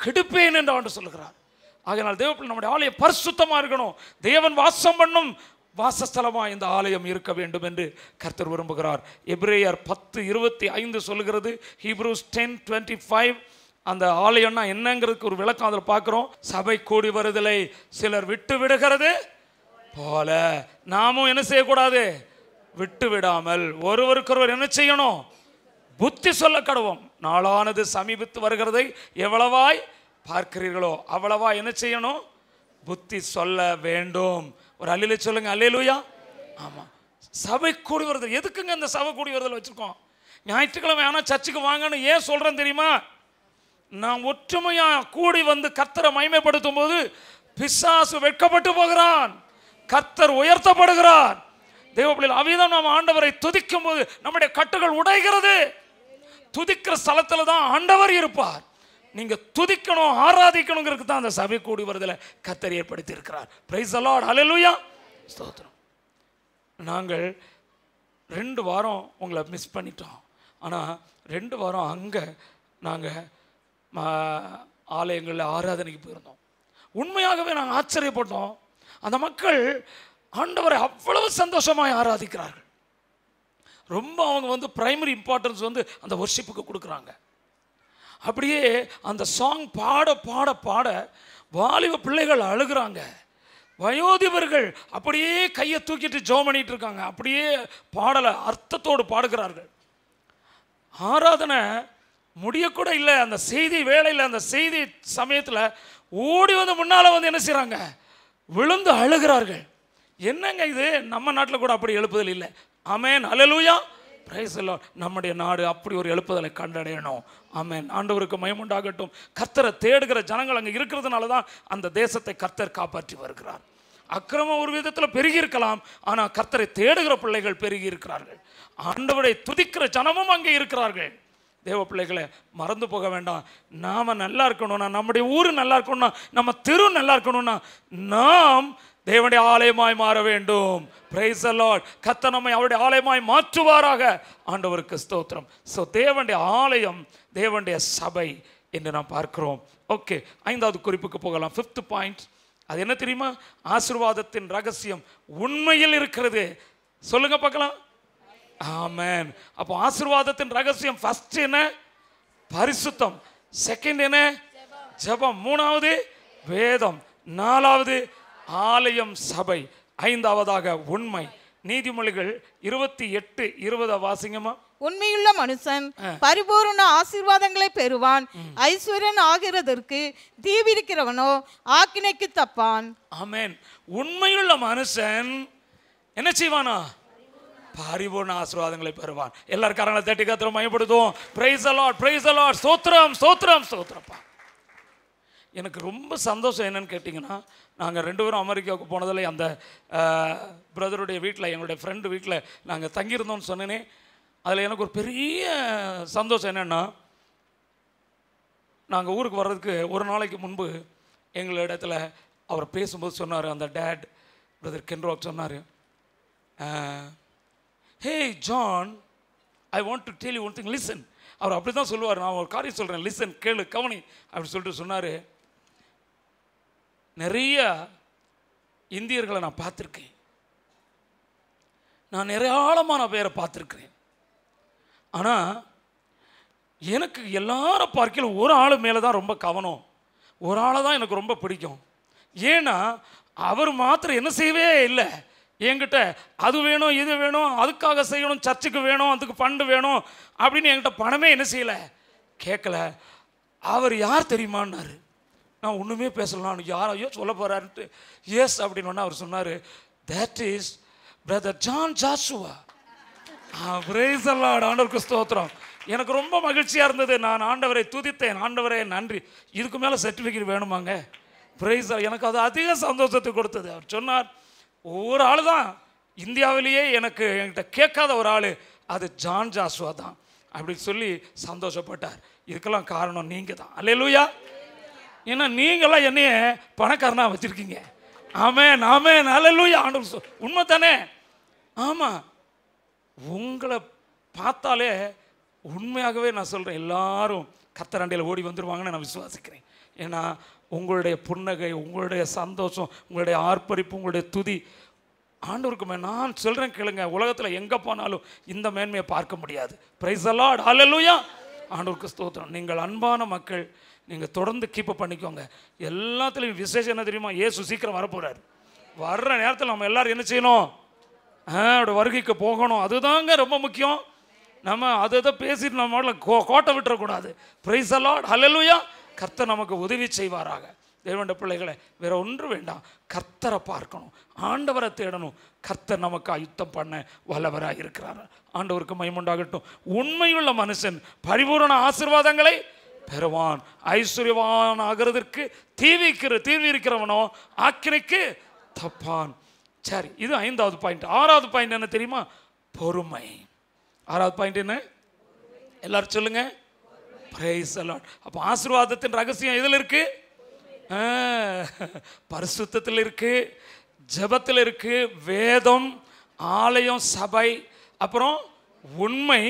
கெடுப்பேன் என்று ஆண்டு சொல்லுகிறார் ஆகையினால் தேவப்பிள்ளை நம்முடைய ஆலயம் பரிசுத்தமாக இருக்கணும் தேவன் வாசம் பண்ணும் வாசஸ்தலமாக இந்த ஆலயம் இருக்க வேண்டும் என்று கர்த்தர் விரும்புகிறார் எப்ரேயர் பத்து இருபத்தி ஐந்து சொல்கிறது ஹீப்ரூஸ் டென் டுவெண்ட்டி ஃபைவ் அந்த ஆலயம்னா என்னங்கிறதுக்கு ஒரு விளக்கம் அதில் பார்க்குறோம் சபை கூடி வருதலை சிலர் விட்டு விடுகிறது போல நாமும் என்ன செய்யக்கூடாது விட்டு விடாமல் ஒருவருக்கொருவர் என்ன செய்யணும் புத்தி சொல்ல கடவும் நாளானது சமீபித்து வருகிறதை எவ்வளவாய் பார்க்கிறீர்களோ அவ்வளவா என்ன செய்யணும் புத்தி சொல்ல வேண்டும் ஒரு அல்ல சொல்லுங்கள் அல்லையிலூயா ஆமாம் சபை கூடி வருதல் எதுக்குங்க இந்த சபை கூடி வருதல் வச்சுருக்கோம் ஞாயிற்றுக்கிழமை ஆனால் சர்ச்சுக்கு வாங்கன்னு ஏன் சொல்கிறேன் தெரியுமா நான் ஒற்றுமையாக கூடி வந்து கத்தரை மைமைப்படுத்தும் போது பிசாசு வெட்கப்பட்டு போகிறான் கத்தர் உயர்த்தப்படுகிறான் தேவப்பிள்ளையில் அவைதான் நாம் ஆண்டவரை துதிக்கும் போது நம்முடைய கட்டுகள் உடைகிறது துதிக்கிற ஸ்தலத்தில் தான் ஆண்டவர் இருப்பார் நீங்கள் துதிக்கணும் ஆராதிக்கணுங்கிறதுக்கு தான் அந்த சபை கூடி வருதுல கத்தர் ஏற்படுத்தி இருக்கிறார் பிரைஸ் அலாட் அலலுயா ஸ்தோத்திரம் நாங்கள் ரெண்டு வாரம் உங்களை மிஸ் பண்ணிட்டோம் ஆனால் ரெண்டு வாரம் அங்கே நாங்கள் ஆலயங்களில் ஆராதனைக்கு போயிருந்தோம் உண்மையாகவே நாங்கள் ஆச்சரியப்பட்டோம் அந்த மக்கள் ஆண்டவரை அவ்வளவு சந்தோஷமாக ஆராதிக்கிறார்கள் ரொம்ப அவங்க வந்து பிரைமரி இம்பார்ட்டன்ஸ் வந்து அந்த ஒர்ஷிப்புக்கு கொடுக்குறாங்க அப்படியே அந்த சாங் பாட பாட பாட வாலிப பிள்ளைகள் அழுகிறாங்க வயோதிபர்கள் அப்படியே கையை தூக்கிட்டு ஜோம் பண்ணிகிட்டு இருக்காங்க அப்படியே பாடலை அர்த்தத்தோடு பாடுகிறார்கள் ஆராதனை முடியக்கூட இல்லை அந்த செய்தி வேலையில் அந்த செய்தி சமயத்தில் ஓடி வந்து முன்னால் வந்து என்ன செய்கிறாங்க விழுந்து அழுகிறார்கள் என்னங்க இது நம்ம நாட்டில் கூட அப்படி எழுப்புதல் இல்லை அமேன் அலலூயா பிரைஸ் இல்லை நம்முடைய நாடு அப்படி ஒரு எழுப்புதலை கண்டடையணும் ஆமேன் ஆண்டவருக்கு மயமுண்டாகட்டும் கர்த்தரை தேடுகிற ஜனங்கள் அங்கே இருக்கிறதுனால தான் அந்த தேசத்தை கர்த்தர் காப்பாற்றி வருகிறார் அக்கிரமம் ஒரு விதத்தில் பெருகி இருக்கலாம் ஆனால் கர்த்தரை தேடுகிற பிள்ளைகள் பெருகி இருக்கிறார்கள் ஆண்டவரை துதிக்கிற ஜனமும் அங்கே இருக்கிறார்கள் தேவ பிள்ளைகளை மறந்து போக வேண்டாம் நாம் நல்லா இருக்கணும்னா நம்முடைய ஊர் நல்லா இருக்கணும்னா நம்ம தெரு நல்லா இருக்கணும்னா நாம் தேவனுடைய ஆலயமாய் மாற வேண்டும் பிரைஸ் அலாட் கத்த நம்மை அவருடைய ஆலயமாய் மாற்றுவாராக ஆண்டவருக்கு ஸ்தோத்திரம் ஸோ தேவனுடைய ஆலயம் தேவனுடைய சபை என்று நாம் பார்க்கிறோம் ஓகே ஐந்தாவது குறிப்புக்கு போகலாம் ஃபிஃப்த் பாயிண்ட் அது என்ன தெரியுமா ஆசிர்வாதத்தின் ரகசியம் உண்மையில் இருக்கிறது சொல்லுங்க பார்க்கலாம் ஆமேன் அப்போ ஆசிர்வாதத்தின் ரகசியம் ஃபர்ஸ்ட் என்ன பரிசுத்தம் செகண்ட் என்ன ஜபம் மூணாவது வேதம் நாலாவது ஆலயம் சபை ஐந்தாவதாக உண்மை நீதிமொழிகள் இருபத்தி எட்டு இருபது வாசிங்கமா உண்மையுள்ள மனுஷன் பரிபூர்ண ஆசீர்வாதங்களை பெறுவான் ஐஸ்வர்யன் ஆகிறதற்கு தீவிரிக்கிறவனோ ஆக்கினைக்கு தப்பான் ஆமேன் உண்மையுள்ள மனுஷன் என்ன செய்வானா பரிபூர்ண ஆசீர்வாதங்களை பெறுவான் எல்லாரும் தேட்டி தட்டி கத்திரம் மயப்படுத்துவோம் பிரைஸ் அலாட் பிரைஸ் அலாட் சோத்திரம் எனக்கு ரொம்ப சந்தோஷம் என்னென்னு கேட்டிங்கன்னா நாங்கள் ரெண்டு பேரும் அமெரிக்காவுக்கு போனதில் அந்த பிரதருடைய வீட்டில் எங்களுடைய ஃப்ரெண்டு வீட்டில் நாங்கள் தங்கியிருந்தோம்னு சொன்னேனே அதில் எனக்கு ஒரு பெரிய சந்தோஷம் என்னென்னா நாங்கள் ஊருக்கு வர்றதுக்கு ஒரு நாளைக்கு முன்பு எங்களிடத்தில் அவர் பேசும்போது சொன்னார் அந்த டேட் பிரதர் கென்ரோக் சொன்னார் hey John I want to tell you one thing listen அவர் அப்படி தான் சொல்லுவார் நான் ஒரு காரியம் சொல்கிறேன் லிசன் கேளு கவனி அப்படின்னு சொல்லிட்டு சொன்னார் நிறைய இந்தியர்களை நான் பார்த்துருக்கேன் நான் நிறையாளமான பேரை பார்த்துருக்குறேன் ஆனால் எனக்கு எல்லாரும் பார்க்கல ஒரு ஆள் மேலே தான் ரொம்ப கவனம் ஒரு ஆளை தான் எனக்கு ரொம்ப பிடிக்கும் ஏன்னா அவர் மாத்திரம் என்ன செய்யவே இல்லை என்கிட்ட அது வேணும் இது வேணும் அதுக்காக செய்யணும் சர்ச்சுக்கு வேணும் அதுக்கு ஃபண்டு வேணும் அப்படின்னு என்கிட்ட பணமே என்ன செய்யலை கேட்கல அவர் யார் தெரியுமான்னாரு நான் ஒன்றுமே பேசலாம் அவனுக்கு யாரையோ சொல்ல போகிறாருன்ட்டு எஸ் அப்படின்னு அவர் சொன்னார் that is brother John Joshua praise the Lord ஆண்டவருக்கு ஸ்தோத்திரம் எனக்கு ரொம்ப மகிழ்ச்சியாக இருந்தது நான் ஆண்டவரை துதித்தேன் ஆண்டவரே நன்றி இதுக்கு மேலே சர்டிஃபிகேட் வேணுமாங்க பிரைஸ் எனக்கு அது அதிக சந்தோஷத்தை கொடுத்தது அவர் சொன்னார் ஒவ்வொரு ஆள் தான் இந்தியாவிலேயே எனக்கு என்கிட்ட கேட்காத ஒரு ஆள் அது ஜான் ஜாஸ்வா தான் அப்படின்னு சொல்லி சந்தோஷப்பட்டார் இதுக்கெல்லாம் காரணம் நீங்கள் தான் அல்லையா ஏன்னா நீங்களாம் என்னைய பணக்காரனாக வச்சுருக்கீங்க ஆமே நாமே நல்லலூயா ஆண்டவர் சொல் உண்மை தானே ஆமாம் உங்களை பார்த்தாலே உண்மையாகவே நான் சொல்கிறேன் எல்லாரும் கத்தராண்டையில் ஓடி வந்துடுவாங்கன்னு நான் விசுவாசிக்கிறேன் ஏன்னா உங்களுடைய புன்னகை உங்களுடைய சந்தோஷம் உங்களுடைய ஆர்ப்பரிப்பு உங்களுடைய துதி ஆண்டவருக்குமே நான் சொல்கிறேன் கேளுங்க உலகத்தில் எங்கே போனாலும் இந்த மேன்மையை பார்க்க முடியாது பிரைஸ் அலாட் அலலுயா ஆண்டவருக்கு ஸ்தோத்திரம் நீங்கள் அன்பான மக்கள் நீங்கள் தொடர்ந்து கீப்பப் பண்ணிக்கோங்க எல்லாத்துலேயும் விசேஷம் என்ன தெரியுமா ஏசு சீக்கிரம் வரப்போகிறார் வர்ற நேரத்தில் நம்ம எல்லோரும் என்ன செய்யணும் அவரோட வருகைக்கு போகணும் அதுதாங்க ரொம்ப முக்கியம் நம்ம அதை தான் பேசிட்டு நம்ம கோ கோட்டை விட்டுறக்கூடாது ப்ரைஸ் அலாட் ஹலலுயா கர்த்தர் நமக்கு உதவி செய்வாராக தேவண்ட பிள்ளைகளை வேற ஒன்று வேண்டாம் கர்த்தரை பார்க்கணும் ஆண்டவரை தேடணும் கர்த்தர் நமக்கு அயுத்தம் பண்ண வல்லவராக இருக்கிறார் ஆண்டவருக்கு மயமுண்டாகட்டும் உண்மையுள்ள மனுஷன் பரிபூரண ஆசிர்வாதங்களை பெறுவான் ஐஸ்வர்யவான் ஆகிறதற்கு தீவிக்கிற தீர்வி இருக்கிறவனோ ஆக்கினைக்கு தப்பான் சரி இது ஐந்தாவது பாயிண்ட் ஆறாவது பாயிண்ட் என்ன தெரியுமா பொறுமை ஆறாவது பாயிண்ட் என்ன எல்லாரும் சொல்லுங்க பிரைஸ் அப்போ ஆசீர்வாதத்தின் ரகசியம் இதில் இருக்கு பரிசுத்தத்தில் இருக்கு ஜபத்தில் இருக்கு வேதம் ஆலயம் சபை அப்புறம் உண்மை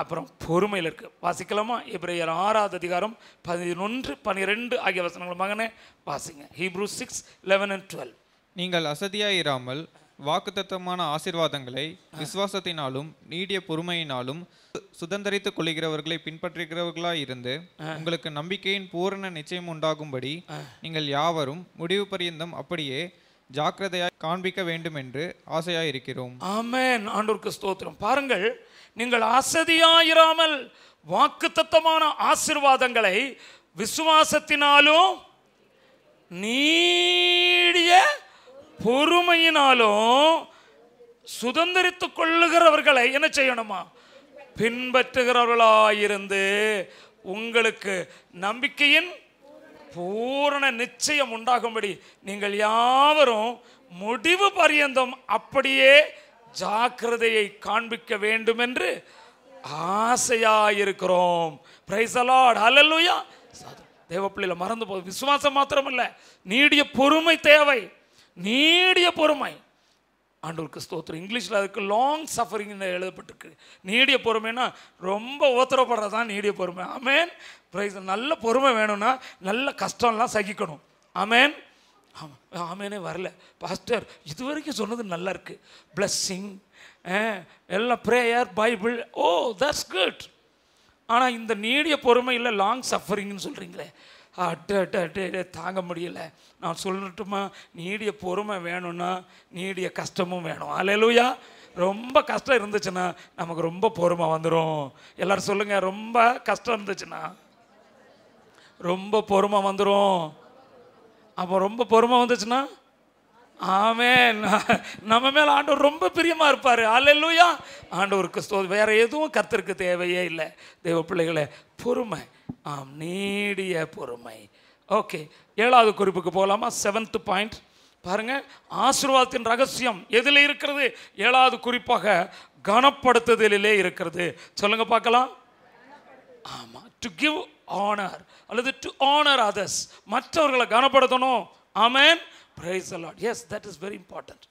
அப்புறம் பொறுமையில் இருக்கு வாசிக்கலாமா இப்ரேயர் ஆறாவது அதிகாரம் பதினொன்று பனிரெண்டு ஆகிய வசனங்கள் மகனே வாசிங்க Hebrew six eleven and twelve நீங்கள் இராமல் வாக்குத்தத்தமான ஆசிர்வாதங்களை விசுவாசத்தினாலும் நீடிய பொறுமையினாலும் சுதந்திரித்து கொள்கிறவர்களை பின்பற்றுகிறவர்களாய் இருந்து உங்களுக்கு நம்பிக்கையின் பூரண நிச்சயம் உண்டாகும்படி நீங்கள் யாவரும் முடிவு பரியந்தம் அப்படியே ஜாக்கிரதையாய் காண்பிக்க வேண்டும் என்று ஆசையாய் இருக்கிறோம் ஆமேன் ஆண்டூர்க்கு ஸ்தோத்திரம் பாருங்கள் நீங்கள் அசதியாயிராமல் வாக்குத்தத்தமான ஆசிர்வாதங்களை விசுவாசத்தினாலும் நீடிய பொறுமையினாலும் சுதந்திரித்துக் கொள்ளுகிறவர்களை என்ன செய்யணுமா பின்பற்றுகிறவர்களாயிருந்து உங்களுக்கு நம்பிக்கையின் பூரண நிச்சயம் உண்டாகும்படி நீங்கள் யாவரும் முடிவு பரியந்தம் அப்படியே ஜாக்கிரதையை காண்பிக்க வேண்டும் என்று ஆசையாயிருக்கிறோம் பிரைசலாட் தேவப்பிள்ளையில் மறந்து போகுது விசுவாசம் மாத்திரமல்ல நீடிய பொறுமை தேவை நீடிய பொறுமை ஆண்டவருக்கு ஸ்தோத்திரம் இங்கிலீஷில் அதுக்கு லாங் சஃபரிங்னு எழுதப்பட்டிருக்கு நீடிய பொறுமைன்னா ரொம்ப ஓத்தரப்படுறது தான் நீடிய பொறுமை அமேன் ப்ரைஸ் நல்ல பொறுமை வேணும்னா நல்ல கஷ்டம்லாம் சகிக்கணும் அமேன் ஆமாம் ஆமேனே வரல பாஸ்டர் இது வரைக்கும் சொன்னது நல்லா இருக்குது பிளஸ்ஸிங் எல்லாம் prayer Bible oh that's good ஆனால் இந்த நீடிய பொறுமை இல்லை லாங் சஃபரிங்னு சொல்கிறீங்களே அட்டு அட்டு அட்டு தாங்க முடியல நான் சொல்லட்டுமா நீடிய பொறுமை வேணும்னா நீடிய கஷ்டமும் வேணும் அலையலூயா ரொம்ப கஷ்டம் இருந்துச்சுன்னா நமக்கு ரொம்ப பொறுமை வந்துடும் எல்லாரும் சொல்லுங்கள் ரொம்ப கஷ்டம் இருந்துச்சுன்னா ரொம்ப பொறுமை வந்துடும் அப்போ ரொம்ப பொறுமை வந்துச்சுன்னா ஆமே நம்ம மேல ஆண்டவர் ரொம்ப பிரியமாக இருப்பார் அல்லையா ஆண்டவருக்கு வேற வேறு எதுவும் கத்திருக்கு தேவையே இல்லை தெய்வ பிள்ளைகளை பொறுமை ஆம் நீடிய பொறுமை ஓகே ஏழாவது குறிப்புக்கு போகலாமா செவன்த் பாயிண்ட் பாருங்க ஆசீர்வாதத்தின் ரகசியம் எதில் இருக்கிறது ஏழாவது குறிப்பாக கனப்படுத்துதலிலே இருக்கிறது சொல்லுங்கள் பார்க்கலாம் ஆமாம் டு கிவ் ஆனர் அல்லது டு ஆனர் அதர்ஸ் மற்றவர்களை கனப்படுத்தணும் ஆமேன் praise the Lord yes that is very important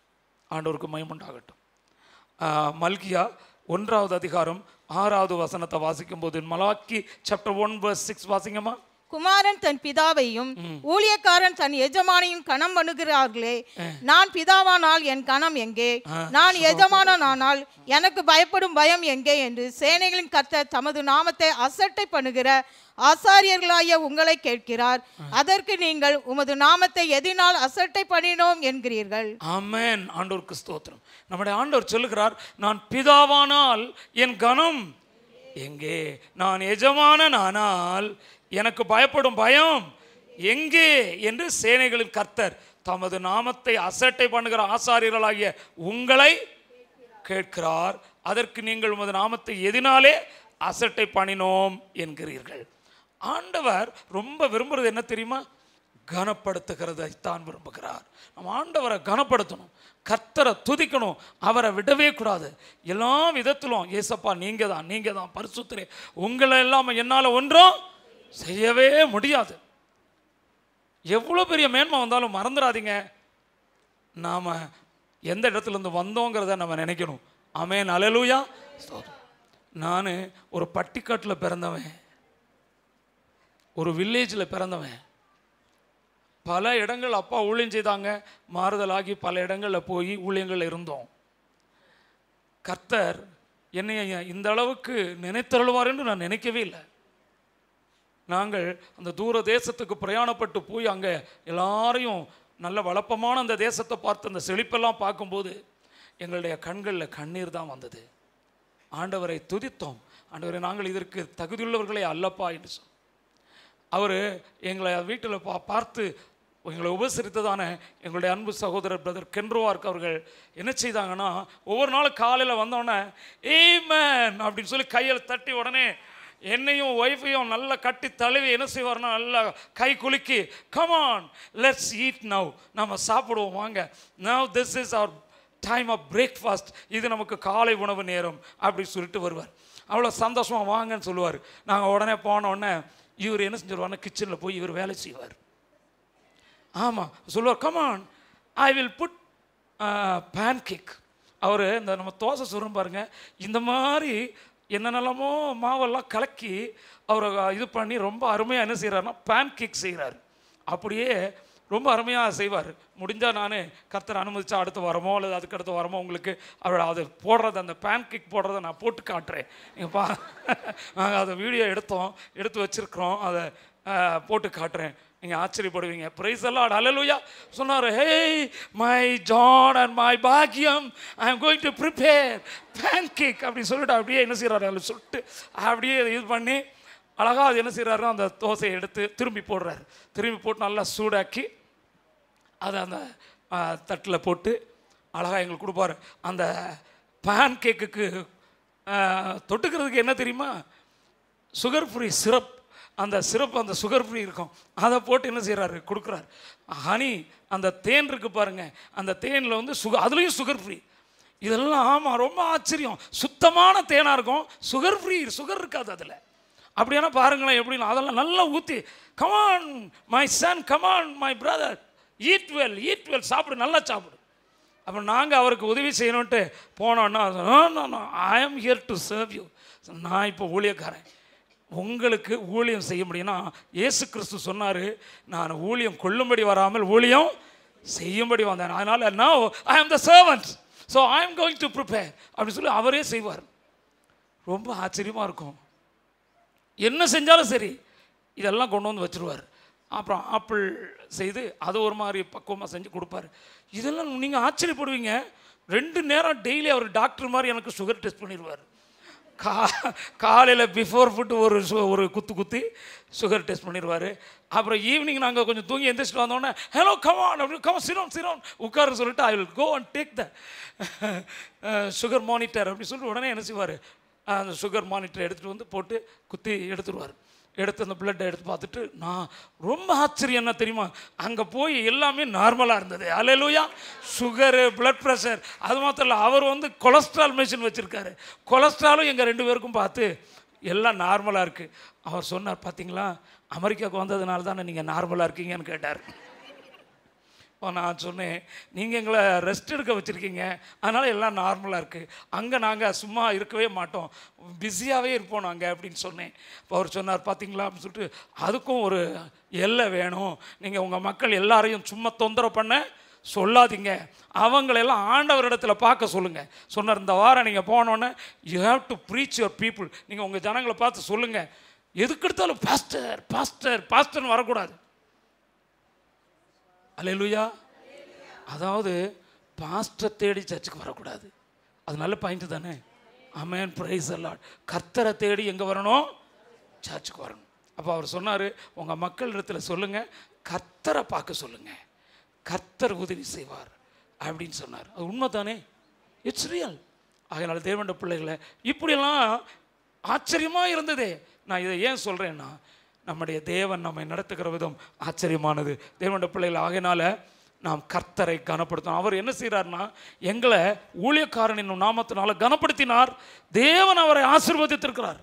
ஆண்டவருக்கு மயமுண்டாகட்டும் மல்கியா ஒன்றாவது அதிகாரம் ஆறாவது வசனத்தை வாசிக்கும் போது Malachi chapter one verse six வாசிங்கம்மா குமாரன் தன் பிதாவையும் ஊழியக்காரன் தன் எஜமானையும் கணம் பண்ணுகிறார்களே நான் பிதாவானால் என் கணம் எங்கே நான் எஜமானனானால் எனக்கு பயப்படும் பயம் எங்கே என்று சேனைகளின் கர்த்தர் தமது நாமத்தை அசட்டை பண்ணுகிற ஆசாரியர்களாய உங்களை கேட்கிறார் அதற்கு நீங்கள் உமது நாமத்தை எதினால் அசட்டை பண்ணினோம் என்கிறீர்கள் ஆமேன் ஆண்டோருக்கு ஸ்தோத்திரம் நம்முடைய ஆண்டோர் சொல்லுகிறார் நான் பிதாவானால் என் கணம் எங்கே நான் எஜமான நானால் எனக்கு பயப்படும் பயம் எங்கே என்று சேனைகளின் கர்த்தர் தமது நாமத்தை அசட்டை பண்ணுகிற ஆசாரியர்களாகிய உங்களை கேட்கிறார் அதற்கு நீங்கள் உமது நாமத்தை எதினாலே அசட்டை பண்ணினோம் என்கிறீர்கள் ஆண்டவர் ரொம்ப விரும்புகிறது என்ன தெரியுமா தான் விரும்புகிறார் நம்ம ஆண்டவரை கனப்படுத்தணும் கத்தரை துதிக்கணும் அவரை விடவே கூடாது எல்லா விதத்திலும் ஏசப்பா நீங்கள் தான் நீங்கள் தான் பரிசுத்திரே உங்களை இல்லாமல் என்னால் ஒன்றும் செய்யவே முடியாது எவ்வளோ பெரிய மேன்மை வந்தாலும் மறந்துடாதீங்க நாம் எந்த இடத்துலேருந்து வந்தோங்கிறத நம்ம நினைக்கணும் அமேன் அலலூயா நான் ஒரு பட்டிக்காட்டில் பிறந்தவன் ஒரு வில்லேஜில் பிறந்தவன் பல இடங்கள் அப்பா ஊழியம் செய்தாங்க மாறுதலாகி பல இடங்களில் போய் ஊழியங்கள் இருந்தோம் கர்த்தர் என்னை இந்த அளவுக்கு நினைத்தருள்வார் என்று நான் நினைக்கவே இல்லை நாங்கள் அந்த தூர தேசத்துக்கு பிரயாணப்பட்டு போய் அங்கே எல்லாரையும் நல்ல வளப்பமான அந்த தேசத்தை பார்த்து அந்த செழிப்பெல்லாம் பார்க்கும்போது எங்களுடைய கண்களில் கண்ணீர் தான் வந்தது ஆண்டவரை துதித்தோம் ஆண்டவரை நாங்கள் இதற்கு தகுதியுள்ளவர்களே அல்லப்பா என்று சொன்னோம் அவர் எங்களை வீட்டில் பா பார்த்து எங்களை உபசரித்ததான எங்களுடைய அன்பு சகோதரர் பிரதர் கென்ரோவார்க் அவர்கள் என்ன செய்தாங்கன்னா ஒவ்வொரு நாளும் காலையில் வந்தோடனே ஏமேன் அப்படின்னு சொல்லி கையில் தட்டி உடனே என்னையும் ஒய்ஃபையும் நல்லா கட்டி தழுவி என்ன செய்வார்னா நல்லா கை குலுக்கி கமான் லெட்ஸ் ஈட் நவ் நம்ம சாப்பிடுவோம் வாங்க now this is our time of breakfast இது நமக்கு காலை உணவு நேரம் அப்படின்னு சொல்லிட்டு வருவார் அவ்வளோ சந்தோஷமாக வாங்கன்னு சொல்லுவார் நாங்கள் உடனே போனோடனே இவர் என்ன செஞ்சிருவார்னா கிச்சனில் போய் இவர் வேலை செய்வார் ஆமாம் சொல்லுவார் come on I will put pancake அவர் இந்த நம்ம தோசை சுடுறோம் பாருங்கள் இந்த மாதிரி என்னென்னலாமோ மாவெல்லாம் கலக்கி அவரை இது பண்ணி ரொம்ப அருமையாக என்ன செய்கிறாருன்னா பேன் கேக் செய்கிறார் அப்படியே ரொம்ப அருமையாக செய்வார் முடிஞ்சால் நான் கர்த்தர் அனுமதிச்சா அடுத்த வரமோ அல்லது அதுக்கு அடுத்த வரமோ உங்களுக்கு அவரோட அது போடுறது அந்த பேன் கேக் போடுறத நான் போட்டு காட்டுறேன் நீங்கள் பா நாங்கள் அதை வீடியோ எடுத்தோம் எடுத்து வச்சுருக்குறோம் அதை போட்டு காட்டுறேன் நீங்கள் ஆச்சரியப்படுவீங்க பிரைஸ் எல்லாம் அலலுயா சொன்னார் hey my John and my பாக்கியம் I am going to prepare pancake அப்படின்னு சொல்லிட்டு அப்படியே என்ன செய்கிறாரு சொல்லிட்டு அப்படியே இது பண்ணி அழகாக அது என்ன செய்கிறாரு அந்த தோசையை எடுத்து திரும்பி போடுறாரு திரும்பி போட்டு நல்லா சூடாக்கி அதை அந்த தட்டில் போட்டு அழகாக எங்களுக்கு கொடுப்பாரு அந்த பேன் கேக்குக்கு தொட்டுக்கிறதுக்கு என்ன தெரியுமா சுகர் ஃப்ரீ சிரப் அந்த சிறப்பு அந்த சுகர் ஃப்ரீ இருக்கும் அதை போட்டு என்ன செய்கிறாரு கொடுக்குறாரு ஹனி அந்த தேன் இருக்குது பாருங்கள் அந்த தேனில் வந்து சுகர் அதுலேயும் சுகர் ஃப்ரீ இதெல்லாம் ஆமாம் ரொம்ப ஆச்சரியம் சுத்தமான தேனாக இருக்கும் சுகர் ஃப்ரீ சுகர் இருக்காது அதில் அப்படியான பாருங்களேன் எப்படின்னா அதெல்லாம் நல்லா ஊற்றி come on my son come on my brother eat well eat well சாப்பிடு நல்லா சாப்பிடு அப்போ நாங்கள் அவருக்கு உதவி செய்யணுன்ட்டு போனோன்னா ஐ ஆம் ஹியர் டு சர்வ் யூ நான் இப்போ ஊழியக்காரன் உங்களுக்கு ஊழியம் செய்ய முடியும்னா ஏசு கிறிஸ்து சொன்னார் நான் ஊழியம் கொள்ளும்படி வராமல் ஊழியம் செய்யும்படி வந்தேன் அதனால் நான் I am the servant so I am going to prepare அப்படின்னு சொல்லி அவரே செய்வார் ரொம்ப ஆச்சரியமாக இருக்கும் என்ன செஞ்சாலும் சரி இதெல்லாம் கொண்டு வந்து வச்சுருவார் அப்புறம் ஆப்பிள் செய்து அது ஒரு மாதிரி பக்குவமாக செஞ்சு கொடுப்பாரு இதெல்லாம் நீங்கள் ஆச்சரியப்படுவீங்க ரெண்டு நேரம் டெய்லி அவர் டாக்டர் மாதிரி எனக்கு சுகர் டெஸ்ட் பண்ணிடுவார் கா காலையில் பிஃபோர் ஃபுட்டு ஒரு சு ஒரு குத்து குத்தி சுகர் டெஸ்ட் பண்ணிடுவார் அப்புறம் ஈவினிங் நாங்கள் கொஞ்சம் தூங்கி எந்திரிச்சிட்டு வந்தோடனே ஹலோ கமான் uh, அப்படி கம் சிரோம் சிரோம் உட்காரு சொல்லிட்டு I will go and take the sugar monitor அப்படின்னு சொல்லிட்டு உடனே என்ன செய்வார் அந்த சுகர் மானிட்டர் எடுத்துகிட்டு வந்து போட்டு குத்தி எடுத்துடுவார் எடுத்து அந்த பிளட்டை எடுத்து பார்த்துட்டு நான் ரொம்ப ஆச்சரியம் என்ன தெரியுமா அங்கே போய் எல்லாமே நார்மலாக இருந்தது அலையிலூயா சுகரு பிளட் ப்ரெஷர் அது மாத்திரம் இல்லை அவர் வந்து கொலஸ்ட்ரால் மிஷின் வச்சுருக்காரு கொலஸ்ட்ராலும் எங்கள் ரெண்டு பேருக்கும் பார்த்து எல்லாம் நார்மலாக இருக்குது அவர் சொன்னார் பார்த்தீங்களா அமெரிக்காவுக்கு வந்ததுனால தானே நீங்கள் நார்மலாக இருக்கீங்கன்னு கேட்டார் இப்போ நான் சொன்னேன் நீங்கள் எங்களை ரெஸ்ட் எடுக்க வச்சுருக்கீங்க அதனால் எல்லாம் நார்மலாக இருக்குது அங்கே நாங்கள் சும்மா இருக்கவே மாட்டோம் பிஸியாகவே இருப்போம் நாங்கள் அப்படின்னு சொன்னேன் இப்போ அவர் சொன்னார் பார்த்தீங்களா அப்படின்னு சொல்லிட்டு அதுக்கும் ஒரு எல்லை வேணும் நீங்கள் உங்கள் மக்கள் எல்லாரையும் சும்மா தொந்தரவு பண்ண சொல்லாதீங்க அவங்களெல்லாம் ஆண்டவரிடத்தில் பார்க்க சொல்லுங்கள் சொன்னார் இந்த வாரம் நீங்கள் போனோன்னே you have to preach your people நீங்கள் உங்கள் ஜனங்களை பார்த்து சொல்லுங்கள் எதுக்கு எடுத்தாலும் பாஸ்டர் பாஸ்டர் பாஸ்டர்னு வரக்கூடாது அலையலுயா அதாவது பாஸ்டரை தேடி சர்ச்சுக்கு வரக்கூடாது அது நல்ல பாயிண்ட் தானே அமேன் பிரைஸ் அல்லாட் கர்த்தரை தேடி எங்கே வரணும் சர்ச்சுக்கு வரணும் அப்போ அவர் சொன்னார் உங்கள் மக்கள் இடத்துல சொல்லுங்கள் கர்த்தரை பார்க்க சொல்லுங்கள் கர்த்தர் உதவி செய்வார் அப்படின்னு சொன்னார் அது உண்மை தானே இட்ஸ் ரியல் அதனால் தேவண்ட பிள்ளைகளை இப்படியெல்லாம் ஆச்சரியமாக இருந்ததே நான் இதை ஏன் சொல்கிறேன்னா நம்முடைய தேவன் நம்மை நடத்துகிற விதம் ஆச்சரியமானது தேவண்ட பிள்ளைகள் ஆகினால நாம் கர்த்தரை கனப்படுத்தணும் அவர் என்ன செய்கிறார்னா எங்களை ஊழியக்காரனின் நாமத்தினால கனப்படுத்தினார் தேவன் அவரை ஆசிர்வதித்திருக்கிறார்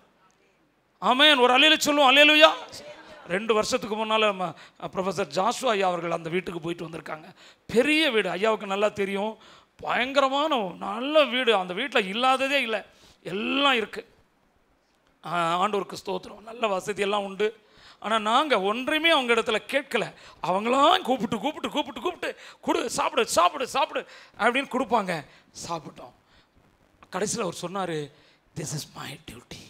ஆமேன் ஒரு அலையில சொல்லுவோம் அலையலுயா ரெண்டு வருஷத்துக்கு முன்னால் நம்ம ப்ரொஃபஸர் ஜாஸ்வா ஐயா அவர்கள் அந்த வீட்டுக்கு போயிட்டு வந்திருக்காங்க பெரிய வீடு ஐயாவுக்கு நல்லா தெரியும் பயங்கரமான நல்ல வீடு அந்த வீட்டில் இல்லாததே இல்லை எல்லாம் இருக்குது ஆண்டோருக்கு ஸ்தோத்திரம் நல்ல வசதியெல்லாம் உண்டு ஆனால் நாங்கள் ஒன்றையுமே அவங்க இடத்துல கேட்கல அவங்களாம் கூப்பிட்டு கூப்பிட்டு கூப்பிட்டு கூப்பிட்டு கொடு சாப்பிடு சாப்பிடு சாப்பிடு அப்படின்னு கொடுப்பாங்க சாப்பிட்டோம் கடைசியில் அவர் சொன்னார் திஸ் இஸ் மை டியூட்டி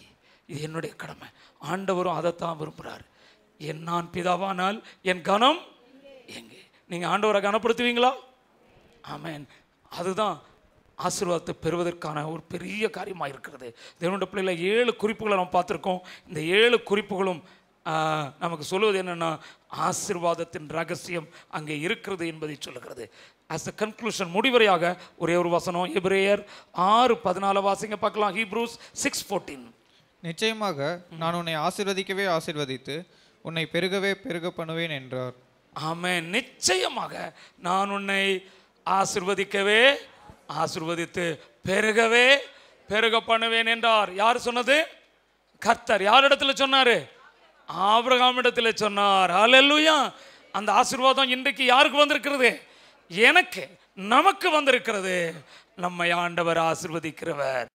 இது என்னுடைய கடமை ஆண்டவரும் அதைத்தான் விரும்புகிறார் என் நான் பிதாவானால் என் கனம் எங்கே நீங்கள் ஆண்டவரை கனப்படுத்துவீங்களா ஆமேன் அதுதான் ஆசீர்வாதத்தை பெறுவதற்கான ஒரு பெரிய காரியமாக இருக்கிறது தேவனுடைய பிள்ளைகளை ஏழு குறிப்புகளை நம்ம பார்த்துருக்கோம் இந்த ஏழு குறிப்புகளும் நமக்கு சொல்வது என்னென்னா ஆசிர்வாதத்தின் ரகசியம் அங்கே இருக்கிறது என்பதை சொல்லுகிறது ஆஸ் அ கன்க்ளூஷன் முடிவரையாக ஒரே ஒரு வசனம் எபிரேயர் ஆறு பதினாலு வாசிங்க பார்க்கலாம் ஹீப்ரூஸ் சிக்ஸ் ஃபோர்டீன் நிச்சயமாக நான் உன்னை ஆசிர்வதிக்கவே ஆசிர்வதித்து உன்னை பெருகவே பெருக பண்ணுவேன் என்றார் ஆமே நிச்சயமாக நான் உன்னை ஆசிர்வதிக்கவே ஆசிர்வதித்து பெருகவே பெருக பண்ணுவேன் என்றார் யார் சொன்னது கர்த்தர் யார் இடத்துல சொன்னார் ஆபிரகாமிடத்தில் சொன்னார் அலல்லுயா அந்த ஆசிர்வாதம் இன்றைக்கு யாருக்கு வந்திருக்கிறது எனக்கு நமக்கு வந்திருக்கிறது நம்மை ஆண்டவர் ஆசிர்வதிக்கிறவர்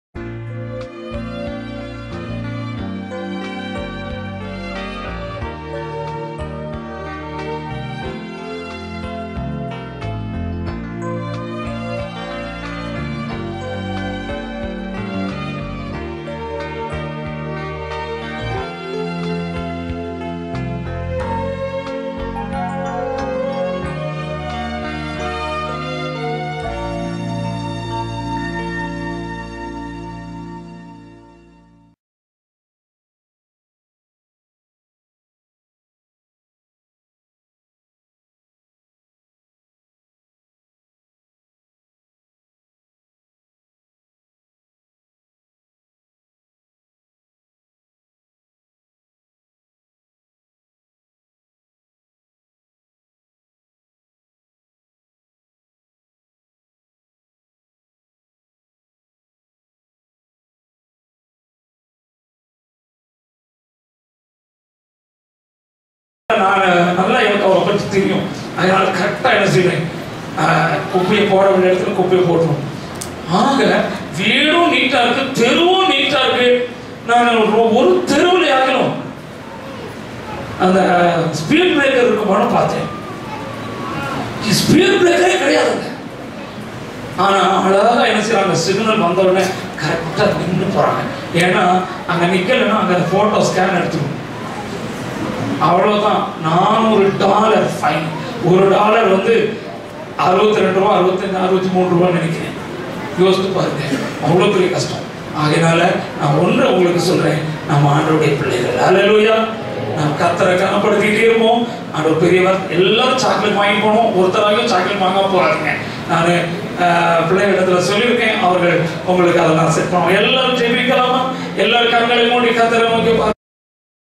நான் நல்லா எனக்கு அவரை பற்றி தெரியும் அதனால் கரெக்டாக என்ன செய்வேன் குப்பையை போட வேண்டிய இடத்துல குப்பையை போட்டுரும் ஆக வீடும் நீட்டாக இருக்குது தெருவும் நீட்டாக இருக்கு நான் ஒரு தெருவில் யாக்கணும் அந்த ஸ்பீட் பிரேக்கர் இருக்குமானு பார்த்தேன் ஸ்பீட் பிரேக்கரே கிடையாதுங்க ஆனால் அழகாக என்ன செய்யறாங்க சிக்னல் வந்தவுடனே உடனே கரெக்டாக நின்று போகிறாங்க ஏன்னா அங்கே நிற்கலைன்னா அங்கே ஃபோட்டோ ஸ்கேன் எடுத்துருவோம் அவ்வளோதான் நானூறு டாலர் ஃபைன் ஒரு டாலர் வந்து அறுபத்தி ரெண்டு ரூபா அறுபத்தஞ்சு அறுபத்தி மூணு ரூபான்னு நினைக்கிறேன் யோசித்து பாருங்க அவ்வளோ பெரிய கஷ்டம் ஆகையினால நான் ஒன்று உங்களுக்கு சொல்கிறேன் நம்ம ஆண்டோடைய பிள்ளைகள் அலலூயா நாம் கத்தரை கனப்படுத்திக்கிட்டே இருப்போம் ஆண்டோட பெரியவர் எல்லாரும் சாக்லேட் வாங்கி போனோம் ஒருத்தராகவும் சாக்லேட் வாங்க போகிறாருங்க நான் பிள்ளைங்க சொல்லியிருக்கேன் அவர்கள் உங்களுக்கு அதெல்லாம் செட் பண்ணுவோம் எல்லாரும் ஜெபிக்கலாமா எல்லாரும் கண்களை மூடி கத்தரை நோக்கி